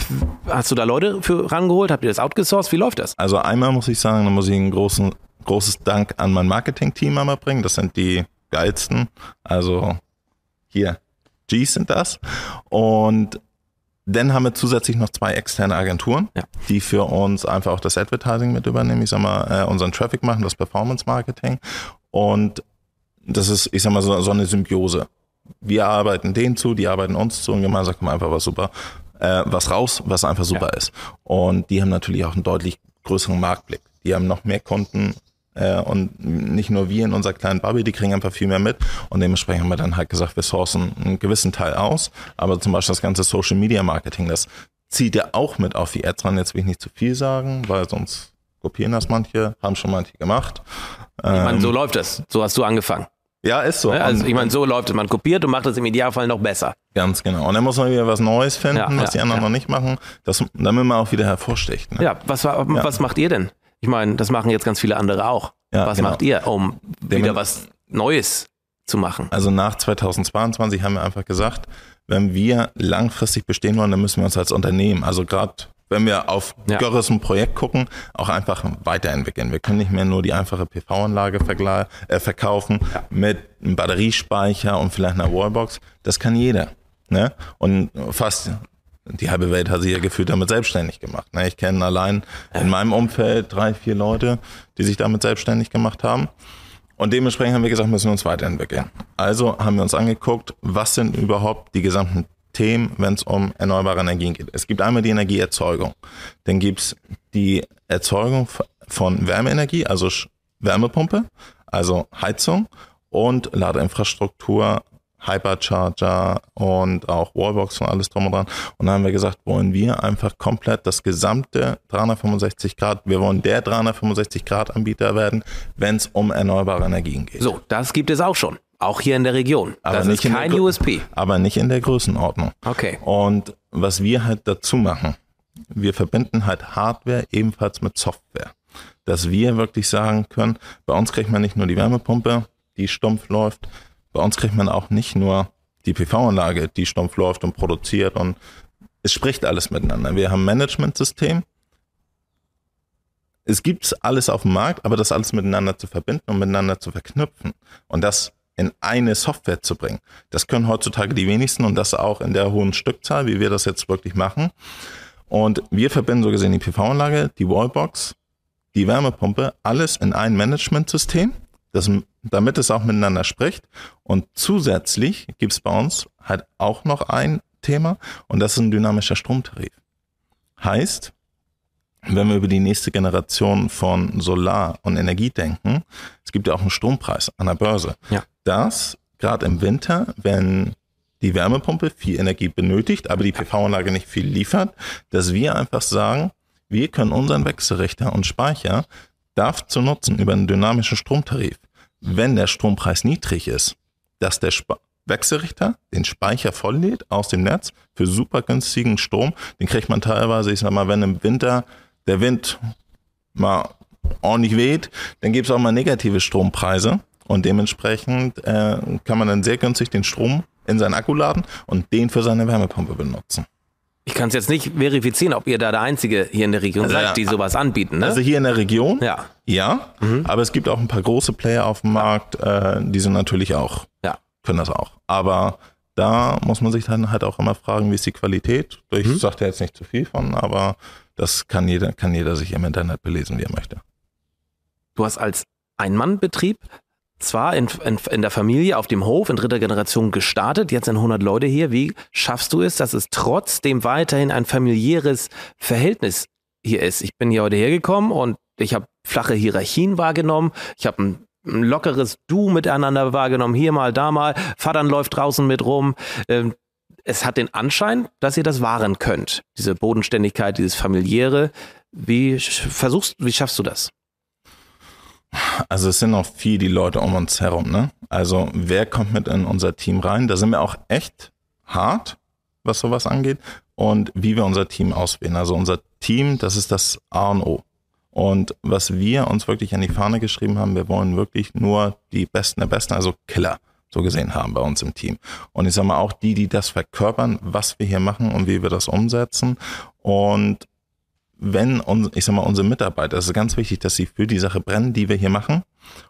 Hast du da Leute für rangeholt? Habt ihr das outgesourced? Wie läuft das? Also einmal muss ich sagen, da muss ich einen großen großes Dank an mein Marketing-Team einmal bringen. Das sind die geilsten. Also hier, G's sind das. Und dann haben wir zusätzlich noch zwei externe Agenturen, ja. die für uns einfach auch das Advertising mit übernehmen. Ich sag mal, äh, unseren Traffic machen, das Performance-Marketing. Und das ist, ich sag mal, so, so eine Symbiose. Wir arbeiten denen zu, die arbeiten uns zu und gemeinsam kommt einfach was super, äh, was raus, was einfach super ja. ist. Und die haben natürlich auch einen deutlich größeren Marktblick. Die haben noch mehr Kunden äh, und nicht nur wir in unserer kleinen Bubble, die kriegen einfach viel mehr mit. Und dementsprechend haben wir dann halt gesagt, wir sourcen einen gewissen Teil aus. Aber zum Beispiel das ganze Social Media Marketing, das zieht ja auch mit auf die Ads ran. Jetzt will ich nicht zu viel sagen, weil sonst kopieren das manche, haben schon manche gemacht. Ich meine, so ähm, läuft das. So hast du angefangen. Ja, ist so. Also ich meine, so läuft es. Man kopiert und macht es im Idealfall noch besser. Ganz genau. Und dann muss man wieder was Neues finden, ja, was ja, die anderen ja. noch nicht machen, das, damit man auch wieder hervorsticht. Ne? Ja, was, was macht ihr denn? Ich meine, das machen jetzt ganz viele andere auch. Ja, was genau. macht ihr, um Dem wieder was Neues zu machen? Also nach 2022 haben wir einfach gesagt, wenn wir langfristig bestehen wollen, dann müssen wir uns als Unternehmen, also gerade wenn wir auf ja. Görres ein Projekt gucken, auch einfach weiterentwickeln. Wir können nicht mehr nur die einfache PV-Anlage äh, verkaufen ja. mit einem Batteriespeicher und vielleicht einer Wallbox. Das kann jeder. Ne? Und fast die halbe Welt hat sich ja gefühlt damit selbstständig gemacht. Ne? Ich kenne allein in meinem Umfeld drei, vier Leute, die sich damit selbstständig gemacht haben. Und dementsprechend haben wir gesagt, müssen wir uns weiterentwickeln. Also haben wir uns angeguckt, was sind überhaupt die gesamten Themen, wenn es um erneuerbare Energien geht. Es gibt einmal die Energieerzeugung, dann gibt es die Erzeugung von Wärmeenergie, also Wärmepumpe, also Heizung und Ladeinfrastruktur Hypercharger und auch Wallbox und alles drum und dran. Und dann haben wir gesagt, wollen wir einfach komplett das gesamte 365 Grad, wir wollen der 365 Grad Anbieter werden, wenn es um erneuerbare Energien geht. So, das gibt es auch schon. Auch hier in der Region. Aber das nicht ist kein USP. Aber nicht in der Größenordnung. Okay. Und was wir halt dazu machen, wir verbinden halt Hardware ebenfalls mit Software. Dass wir wirklich sagen können, bei uns kriegt man nicht nur die Wärmepumpe, die stumpf läuft, bei uns kriegt man auch nicht nur die PV-Anlage, die stumpf läuft und produziert und es spricht alles miteinander. Wir haben ein Management-System. Es gibt alles auf dem Markt, aber das alles miteinander zu verbinden und miteinander zu verknüpfen und das in eine Software zu bringen. Das können heutzutage die wenigsten und das auch in der hohen Stückzahl, wie wir das jetzt wirklich machen. Und wir verbinden so gesehen die PV-Anlage, die Wallbox, die Wärmepumpe, alles in ein Management-System das, damit es auch miteinander spricht. Und zusätzlich gibt es bei uns halt auch noch ein Thema und das ist ein dynamischer Stromtarif. Heißt, wenn wir über die nächste Generation von Solar und Energie denken, es gibt ja auch einen Strompreis an der Börse. Ja. Das gerade im Winter, wenn die Wärmepumpe viel Energie benötigt, aber die PV-Anlage nicht viel liefert, dass wir einfach sagen, wir können unseren Wechselrichter und Speicher darf zu nutzen über einen dynamischen Stromtarif, wenn der Strompreis niedrig ist, dass der Sp Wechselrichter den Speicher volllädt aus dem Netz für super günstigen Strom. Den kriegt man teilweise, ich sag mal, wenn im Winter der Wind mal ordentlich weht, dann gibt es auch mal negative Strompreise. Und dementsprechend äh, kann man dann sehr günstig den Strom in seinen Akku laden und den für seine Wärmepumpe benutzen. Ich kann es jetzt nicht verifizieren, ob ihr da der Einzige hier in der Region also, seid, die sowas anbieten. Ne? Also hier in der Region? Ja. Ja, mhm. aber es gibt auch ein paar große Player auf dem Markt, äh, die sind natürlich auch, ja. können das auch. Aber da muss man sich dann halt auch immer fragen, wie ist die Qualität. Ich mhm. sage da jetzt nicht zu viel von, aber das kann jeder, kann jeder sich im Internet belesen, wie er möchte. Du hast als Ein-Mann-Betrieb zwar in, in, in, der Familie auf dem Hof in dritter Generation gestartet, jetzt sind 100 Leute hier. Wie schaffst du es, dass es trotzdem weiterhin ein familiäres Verhältnis hier ist? Ich bin hier heute hergekommen und ich habe flache Hierarchien wahrgenommen. Ich habe ein, ein, lockeres Du miteinander wahrgenommen. Hier mal, da mal. Vater läuft draußen mit rum. Ähm, es hat den Anschein, dass ihr das wahren könnt. Diese Bodenständigkeit, dieses familiäre. Wie versuchst, wie schaffst du das? Also es sind noch viel die Leute um uns herum, ne? Also wer kommt mit in unser Team rein? Da sind wir auch echt hart, was sowas angeht. Und wie wir unser Team auswählen. Also unser Team, das ist das A und O. Und was wir uns wirklich an die Fahne geschrieben haben, wir wollen wirklich nur die Besten der Besten, also Killer, so gesehen haben bei uns im Team. Und ich sage mal auch die, die das verkörpern, was wir hier machen und wie wir das umsetzen. Und wenn, uns, ich sag mal, unsere Mitarbeiter, es ist ganz wichtig, dass sie für die Sache brennen, die wir hier machen.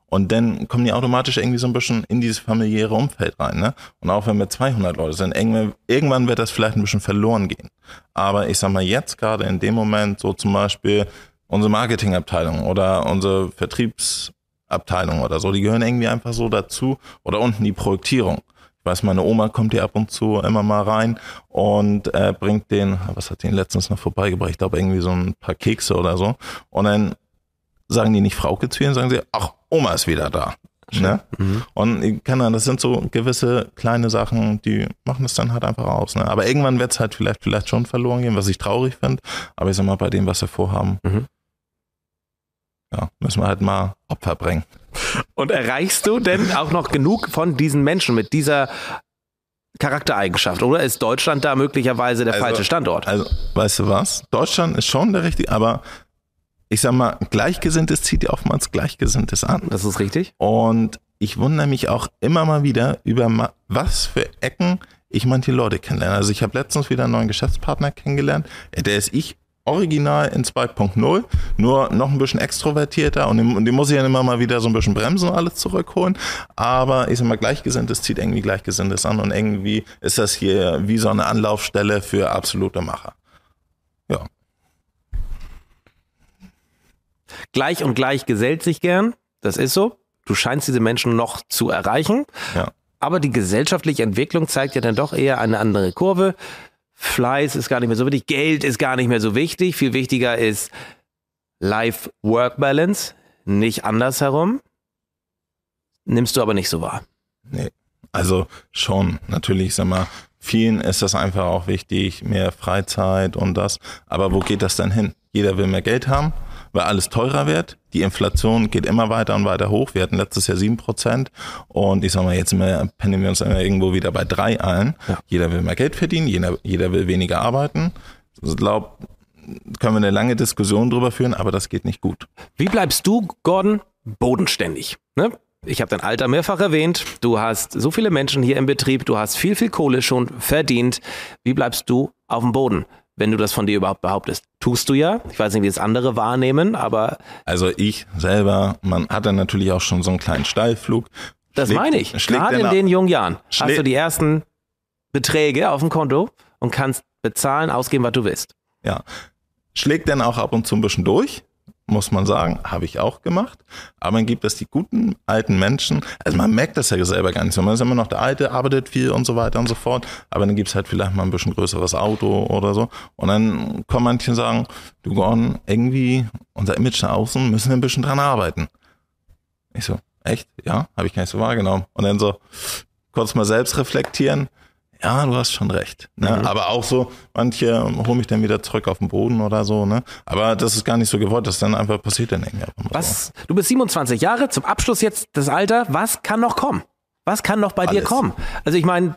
Und dann kommen die automatisch irgendwie so ein bisschen in dieses familiäre Umfeld rein. Ne? Und auch wenn wir 200 Leute sind, irgendwann wird das vielleicht ein bisschen verloren gehen. Aber ich sag mal, jetzt gerade in dem Moment, so zum Beispiel unsere Marketingabteilung oder unsere Vertriebsabteilung oder so, die gehören irgendwie einfach so dazu. Oder unten die Projektierung weiß, meine Oma kommt hier ab und zu immer mal rein und äh, bringt den, was hat den letztens noch vorbeigebracht? Ich glaube, irgendwie so ein paar Kekse oder so. Und dann sagen die nicht Frauke zu ihr, sagen sie, ach, Oma ist wieder da. Ne? Mhm. Und kann dann, das sind so gewisse kleine Sachen, die machen es dann halt einfach aus. Ne? Aber irgendwann wird es halt vielleicht, vielleicht schon verloren gehen, was ich traurig finde. Aber ich sag mal, bei dem, was wir vorhaben, mhm. Ja, müssen wir halt mal Opfer bringen. Und erreichst du denn auch noch genug von diesen Menschen mit dieser Charaktereigenschaft, oder? Ist Deutschland da möglicherweise der also, falsche Standort? Also, weißt du was? Deutschland ist schon der richtige, aber ich sag mal, Gleichgesinntes zieht ja oftmals Gleichgesinntes an. Das ist richtig. Und ich wundere mich auch immer mal wieder über was für Ecken ich manche Leute kennenlerne. Also ich habe letztens wieder einen neuen Geschäftspartner kennengelernt, der ist ich original in 2.0, nur noch ein bisschen extrovertierter und den, den, muss ich dann immer mal wieder so ein bisschen bremsen und alles zurückholen. Aber ich sag mal, Gleichgesinntes zieht irgendwie Gleichgesinntes an und irgendwie ist das hier wie so eine Anlaufstelle für absolute Macher. Ja. Gleich und gleich gesellt sich gern, das ist so. Du scheinst diese Menschen noch zu erreichen. Ja. Aber die gesellschaftliche Entwicklung zeigt ja dann doch eher eine andere Kurve. Fleiß ist gar nicht mehr so wichtig, Geld ist gar nicht mehr so wichtig. Viel wichtiger ist Life-Work-Balance, nicht andersherum. Nimmst du aber nicht so wahr. Nee. Also schon, natürlich, sag mal, vielen ist das einfach auch wichtig, mehr Freizeit und das. Aber wo geht das denn hin? Jeder will mehr Geld haben, weil alles teurer wird. Die Inflation geht immer weiter und weiter hoch. Wir hatten letztes Jahr 7% und ich sag mal, jetzt pendeln wir uns irgendwo wieder bei 3 ein. Ja. Jeder will mehr Geld verdienen, jeder, jeder will weniger arbeiten. Also, ich glaube, können wir eine lange Diskussion drüber führen, aber das geht nicht gut. Wie bleibst du, Gordon, bodenständig? Ne? Ich habe dein Alter mehrfach erwähnt. Du hast so viele Menschen hier im Betrieb. Du hast viel, viel Kohle schon verdient. Wie bleibst du auf dem Boden? wenn du das von dir überhaupt behauptest. Tust du ja. Ich weiß nicht, wie es andere wahrnehmen, aber. Also ich selber, man hat dann natürlich auch schon so einen kleinen Steilflug. Das schlägt, meine ich. Gerade in den jungen Jahren hast du die ersten Beträge auf dem Konto und kannst bezahlen, ausgeben, was du willst. Ja. Schlägt dann auch ab und zu ein bisschen durch muss man sagen, habe ich auch gemacht. Aber dann gibt es die guten alten Menschen, also man merkt das ja selber gar nicht so. Man ist immer noch der Alte, arbeitet viel und so weiter und so fort. Aber dann gibt es halt vielleicht mal ein bisschen größeres Auto oder so. Und dann kommen manche und sagen, du Gorn, irgendwie unser Image nach außen müssen wir ein bisschen dran arbeiten. Ich so, echt? Ja, habe ich gar nicht so wahrgenommen. Und dann so kurz mal selbst reflektieren ja, du hast schon recht. Ne? Mhm. Aber auch so, manche holen mich dann wieder zurück auf den Boden oder so. Ne? Aber das ist gar nicht so gewollt, das dann einfach passiert dann irgendwie. Was? So. Du bist 27 Jahre, zum Abschluss jetzt das Alter. Was kann noch kommen? Was kann noch bei Alles. dir kommen? Also ich meine,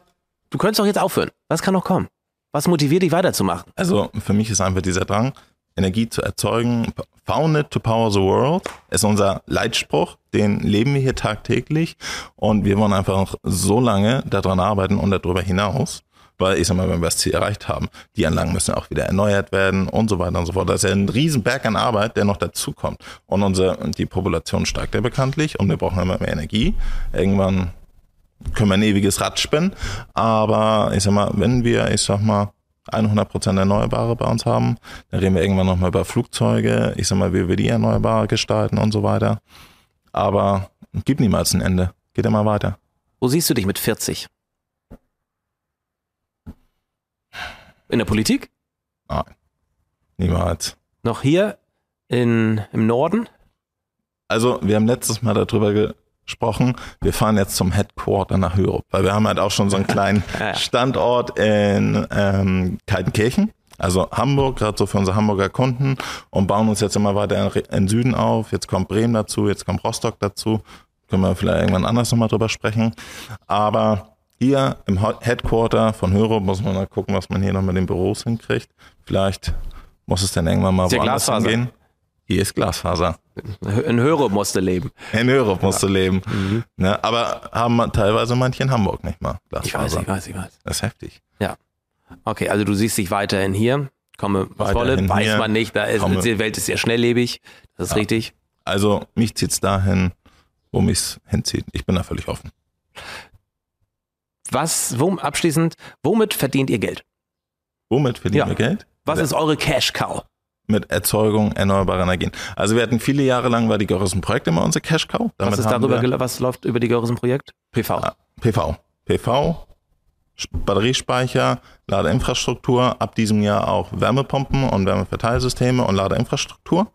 du könntest doch jetzt aufhören. Was kann noch kommen? Was motiviert dich weiterzumachen? Also für mich ist einfach dieser Drang, Energie zu erzeugen. Founded to power the world ist unser Leitspruch, den leben wir hier tagtäglich und wir wollen einfach so lange daran arbeiten und darüber hinaus, weil ich sag mal, wenn wir das Ziel erreicht haben, die Anlagen müssen auch wieder erneuert werden und so weiter und so fort. Das ist ja ein Riesenberg an Arbeit, der noch dazukommt. Und unsere, die Population steigt ja bekanntlich und wir brauchen immer mehr Energie. Irgendwann können wir ein ewiges Rad spinnen, aber ich sag mal, wenn wir, ich sag mal, 100% Erneuerbare bei uns haben. Dann reden wir irgendwann nochmal über Flugzeuge. Ich sag mal, wie wir die erneuerbar gestalten und so weiter. Aber gibt niemals ein Ende. Geht immer weiter. Wo siehst du dich mit 40? In der Politik? Nein. Niemals. Noch hier in, im Norden? Also, wir haben letztes Mal darüber gesprochen gesprochen, wir fahren jetzt zum Headquarter nach Hürop, weil wir haben halt auch schon so einen kleinen Standort in ähm, Kaltenkirchen. Also Hamburg, gerade so für unsere Hamburger Kunden und bauen uns jetzt immer weiter in Süden auf. Jetzt kommt Bremen dazu, jetzt kommt Rostock dazu. Können wir vielleicht irgendwann anders nochmal drüber sprechen. Aber hier im Headquarter von Hörop muss man mal gucken, was man hier noch mit den Büros hinkriegt. Vielleicht muss es dann irgendwann mal woanders hingehen. Hier ist Glasfaser. In Höre musste leben. In Höre musste ja. leben. Mhm. Ne? Aber haben teilweise manche in Hamburg nicht mal. Ich weiß, ich weiß, ich weiß. Das ist heftig. Ja. Okay, also du siehst dich weiterhin hier. Komme, was wolle, weiß man nicht. Da ist, die Welt ist sehr schnelllebig. Das ist ja. richtig. Also mich zieht es dahin, wo mich es hinzieht. Ich bin da völlig offen. Was, wo, abschließend, womit verdient ihr Geld? Womit verdient ja. ihr Geld? Was ist eure Cash Cow? mit Erzeugung erneuerbarer Energien. Also wir hatten viele Jahre lang, war die Görresen-Projekt immer unser Cash-Cow. Was, ist darüber, was läuft über die Görresen-Projekt? PV. Ja, ah, PV. PV, Batteriespeicher, Ladeinfrastruktur, ab diesem Jahr auch Wärmepumpen und Wärmeverteilsysteme und Ladeinfrastruktur.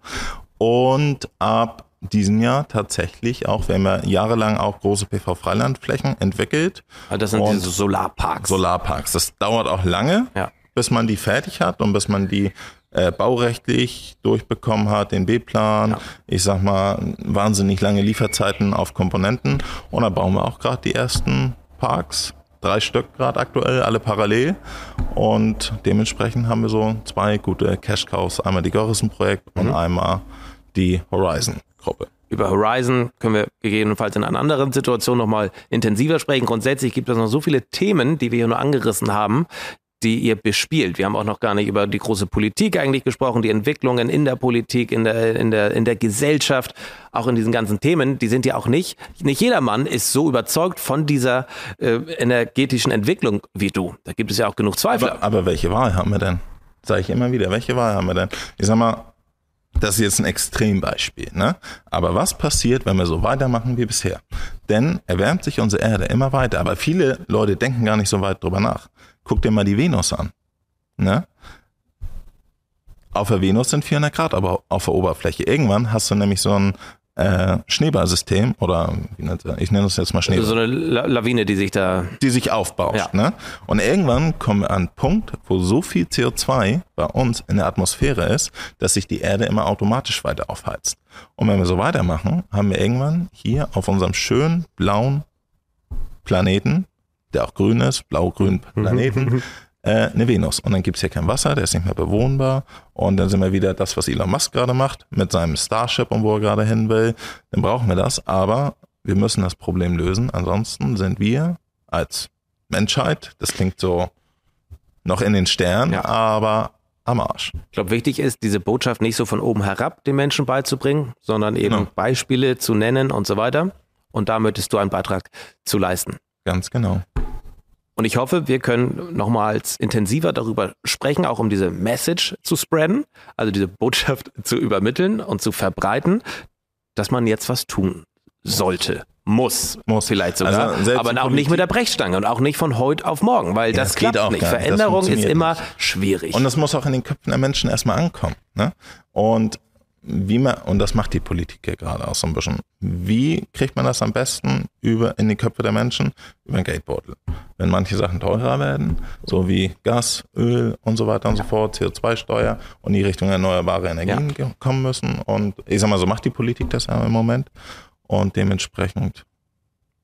Und ab diesem Jahr tatsächlich auch, wir haben ja jahrelang auch große PV-Freilandflächen entwickelt. Also das sind und diese Solarparks. Solarparks. Das dauert auch lange, ja. bis man die fertig hat und bis man die äh, baurechtlich durchbekommen hat, den B-Plan, ja. ich sag mal, wahnsinnig lange Lieferzeiten auf Komponenten. Und da bauen wir auch gerade die ersten Parks. Drei Stück gerade aktuell, alle parallel. Und dementsprechend haben wir so zwei gute Cash-Cows. Einmal die Gorrissen-Projekt mhm. und einmal die Horizon-Gruppe. Über Horizon können wir gegebenenfalls in einer anderen Situation nochmal intensiver sprechen. Grundsätzlich gibt es noch so viele Themen, die wir hier nur angerissen haben, die ihr bespielt. Wir haben auch noch gar nicht über die große Politik eigentlich gesprochen, die Entwicklungen in der Politik, in der, in der, in der Gesellschaft, auch in diesen ganzen Themen, die sind ja auch nicht, nicht jeder Mann ist so überzeugt von dieser äh, energetischen Entwicklung wie du. Da gibt es ja auch genug Zweifel. Aber, aber welche Wahl haben wir denn? Sage ich immer wieder, welche Wahl haben wir denn? Ich sag mal, das ist jetzt ein Extrembeispiel, ne? Aber was passiert, wenn wir so weitermachen wie bisher? Denn erwärmt sich unsere Erde immer weiter, aber viele Leute denken gar nicht so weit drüber nach. Guck dir mal die Venus an. Ne? Auf der Venus sind 400 Grad, aber auf der Oberfläche. Irgendwann hast du nämlich so ein äh, Schneeballsystem oder wie nennt, ich nenne es jetzt mal also Schneeball. So eine Lawine, die sich da. Die sich aufbaut. Ja. Ne? Und irgendwann kommen wir an einen Punkt, wo so viel CO2 bei uns in der Atmosphäre ist, dass sich die Erde immer automatisch weiter aufheizt. Und wenn wir so weitermachen, haben wir irgendwann hier auf unserem schönen blauen Planeten der auch grün ist, blau-grün mhm. Planeten, äh, eine Venus. Und dann gibt es hier kein Wasser, der ist nicht mehr bewohnbar. Und dann sind wir wieder das, was Elon Musk gerade macht, mit seinem Starship und wo er gerade hin will. Dann brauchen wir das, aber wir müssen das Problem lösen. Ansonsten sind wir als Menschheit, das klingt so noch in den Sternen, ja. aber am Arsch. Ich glaube, wichtig ist, diese Botschaft nicht so von oben herab den Menschen beizubringen, sondern eben no. Genau. Beispiele zu nennen und so weiter. Und da möchtest du einen Beitrag zu leisten. Ganz genau. Und ich hoffe, wir können nochmals intensiver darüber sprechen, auch um diese Message zu spreaden, also diese Botschaft zu übermitteln und zu verbreiten, dass man jetzt was tun sollte. Muss, muss vielleicht sogar, also aber auch nicht mit der Brechstange und auch nicht von heute auf morgen, weil ja, das, das klappt auch nicht. Veränderung ist immer nicht. schwierig. Und das muss auch in den Köpfen der Menschen erstmal ankommen. Ne? Und wie man, und das macht die Politik ja gerade auch so ein bisschen, wie kriegt man das am besten über, in die Köpfe der Menschen? Über den Geldbeutel. Wenn manche Sachen teurer werden, so wie Gas, Öl und so weiter und ja. so fort, CO2-Steuer und die Richtung erneuerbare Energien ja. kommen müssen. Und ich sag mal, so macht die Politik das ja im Moment. Und dementsprechend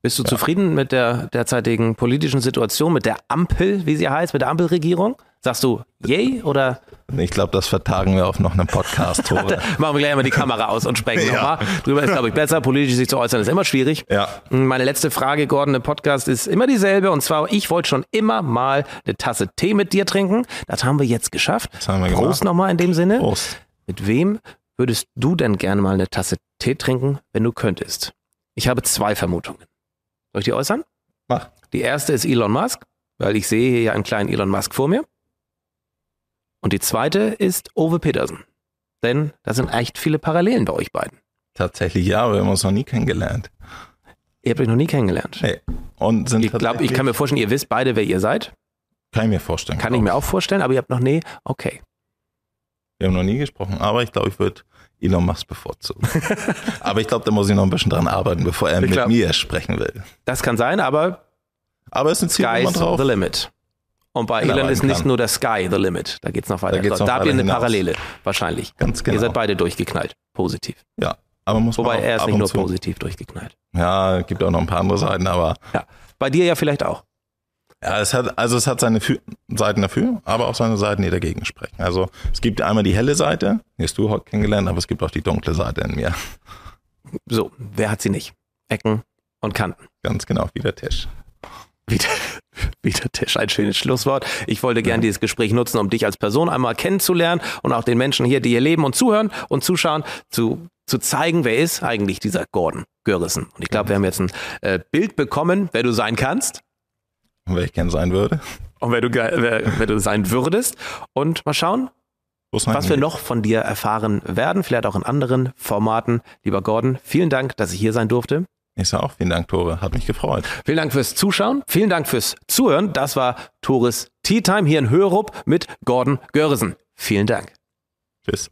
bist du ja. zufrieden mit der derzeitigen politischen Situation, mit der Ampel, wie sie heißt, mit der Ampelregierung? Sagst du yay oder? Ich glaube, das vertagen wir auf noch einen Podcast. Machen wir gleich mal die Kamera aus und sprechen ja. nochmal. Drüber ist, glaube ich, besser. Politisch sich zu äußern ist immer schwierig. Ja. Meine letzte Frage, Gordon, im Podcast ist immer dieselbe. Und zwar, ich wollte schon immer mal eine Tasse Tee mit dir trinken. Das haben wir jetzt geschafft. Das haben wir Prost nochmal in dem Sinne. Prost. Mit wem würdest du denn gerne mal eine Tasse Tee trinken, wenn du könntest? Ich habe zwei Vermutungen. Soll ich die äußern? Mach. Die erste ist Elon Musk, weil ich sehe hier einen kleinen Elon Musk vor mir. Und die zweite ist Ove Petersen. Denn da sind echt viele Parallelen bei euch beiden. Tatsächlich ja, aber wir haben uns noch nie kennengelernt. Ihr habt euch noch nie kennengelernt. Hey. Und sind ich glaube, ich kann mir vorstellen, ihr wisst beide, wer ihr seid. Kann ich mir vorstellen. Kann ich mir auch vorstellen, aber ihr habt noch nie, okay. Wir haben noch nie gesprochen, aber ich glaube, ich würde Elon Musk bevorzugen. aber ich glaube, da muss ich noch ein bisschen dran arbeiten, bevor er ich mit glaub, mir sprechen will. Das kann sein, aber. Aber es ist ein Ziel, wo man drauf. The limit. Und bei genau, Elan ist nicht kann. nur der Sky the limit. Da geht es noch weiter. Da, noch da habt ihr eine hinaus. Parallele, wahrscheinlich. Ganz genau. Ihr seid beide durchgeknallt. Positiv. Ja. Aber muss Wobei man er ist nicht nur zu. positiv durchgeknallt. Ja, gibt auch noch ein paar andere Seiten, aber. Ja. Bei dir ja vielleicht auch. Ja, es hat, also es hat seine Fü Seiten dafür, aber auch seine Seiten, die dagegen sprechen. Also es gibt einmal die helle Seite, die hast du heute kennengelernt, aber es gibt auch die dunkle Seite in mir. So, wer hat sie nicht? Ecken und Kanten. Ganz genau, wie der Tisch. Wie der Tisch. Peter Tesch, ein schönes Schlusswort. Ich wollte gern ja. dieses Gespräch nutzen, um dich als Person einmal kennenzulernen und auch den Menschen hier, die hier leben und zuhören und zuschauen, zu, zu zeigen, wer ist eigentlich dieser Gordon Görrissen. Und ich glaube, wir haben jetzt ein äh, Bild bekommen, wer du sein kannst. Und wer ich gern sein würde. Und wer du, wer, wer du sein würdest. Und mal schauen, was wir noch von dir erfahren werden, vielleicht auch in anderen Formaten. Lieber Gordon, vielen Dank, dass ich hier sein durfte. Ich sage auch vielen Dank, Tore. Hat mich gefreut. Vielen Dank fürs Zuschauen. Vielen Dank fürs Zuhören. Das war Tores Tea Time hier in Hörup mit Gordon Görsen. Vielen Dank. Tschüss.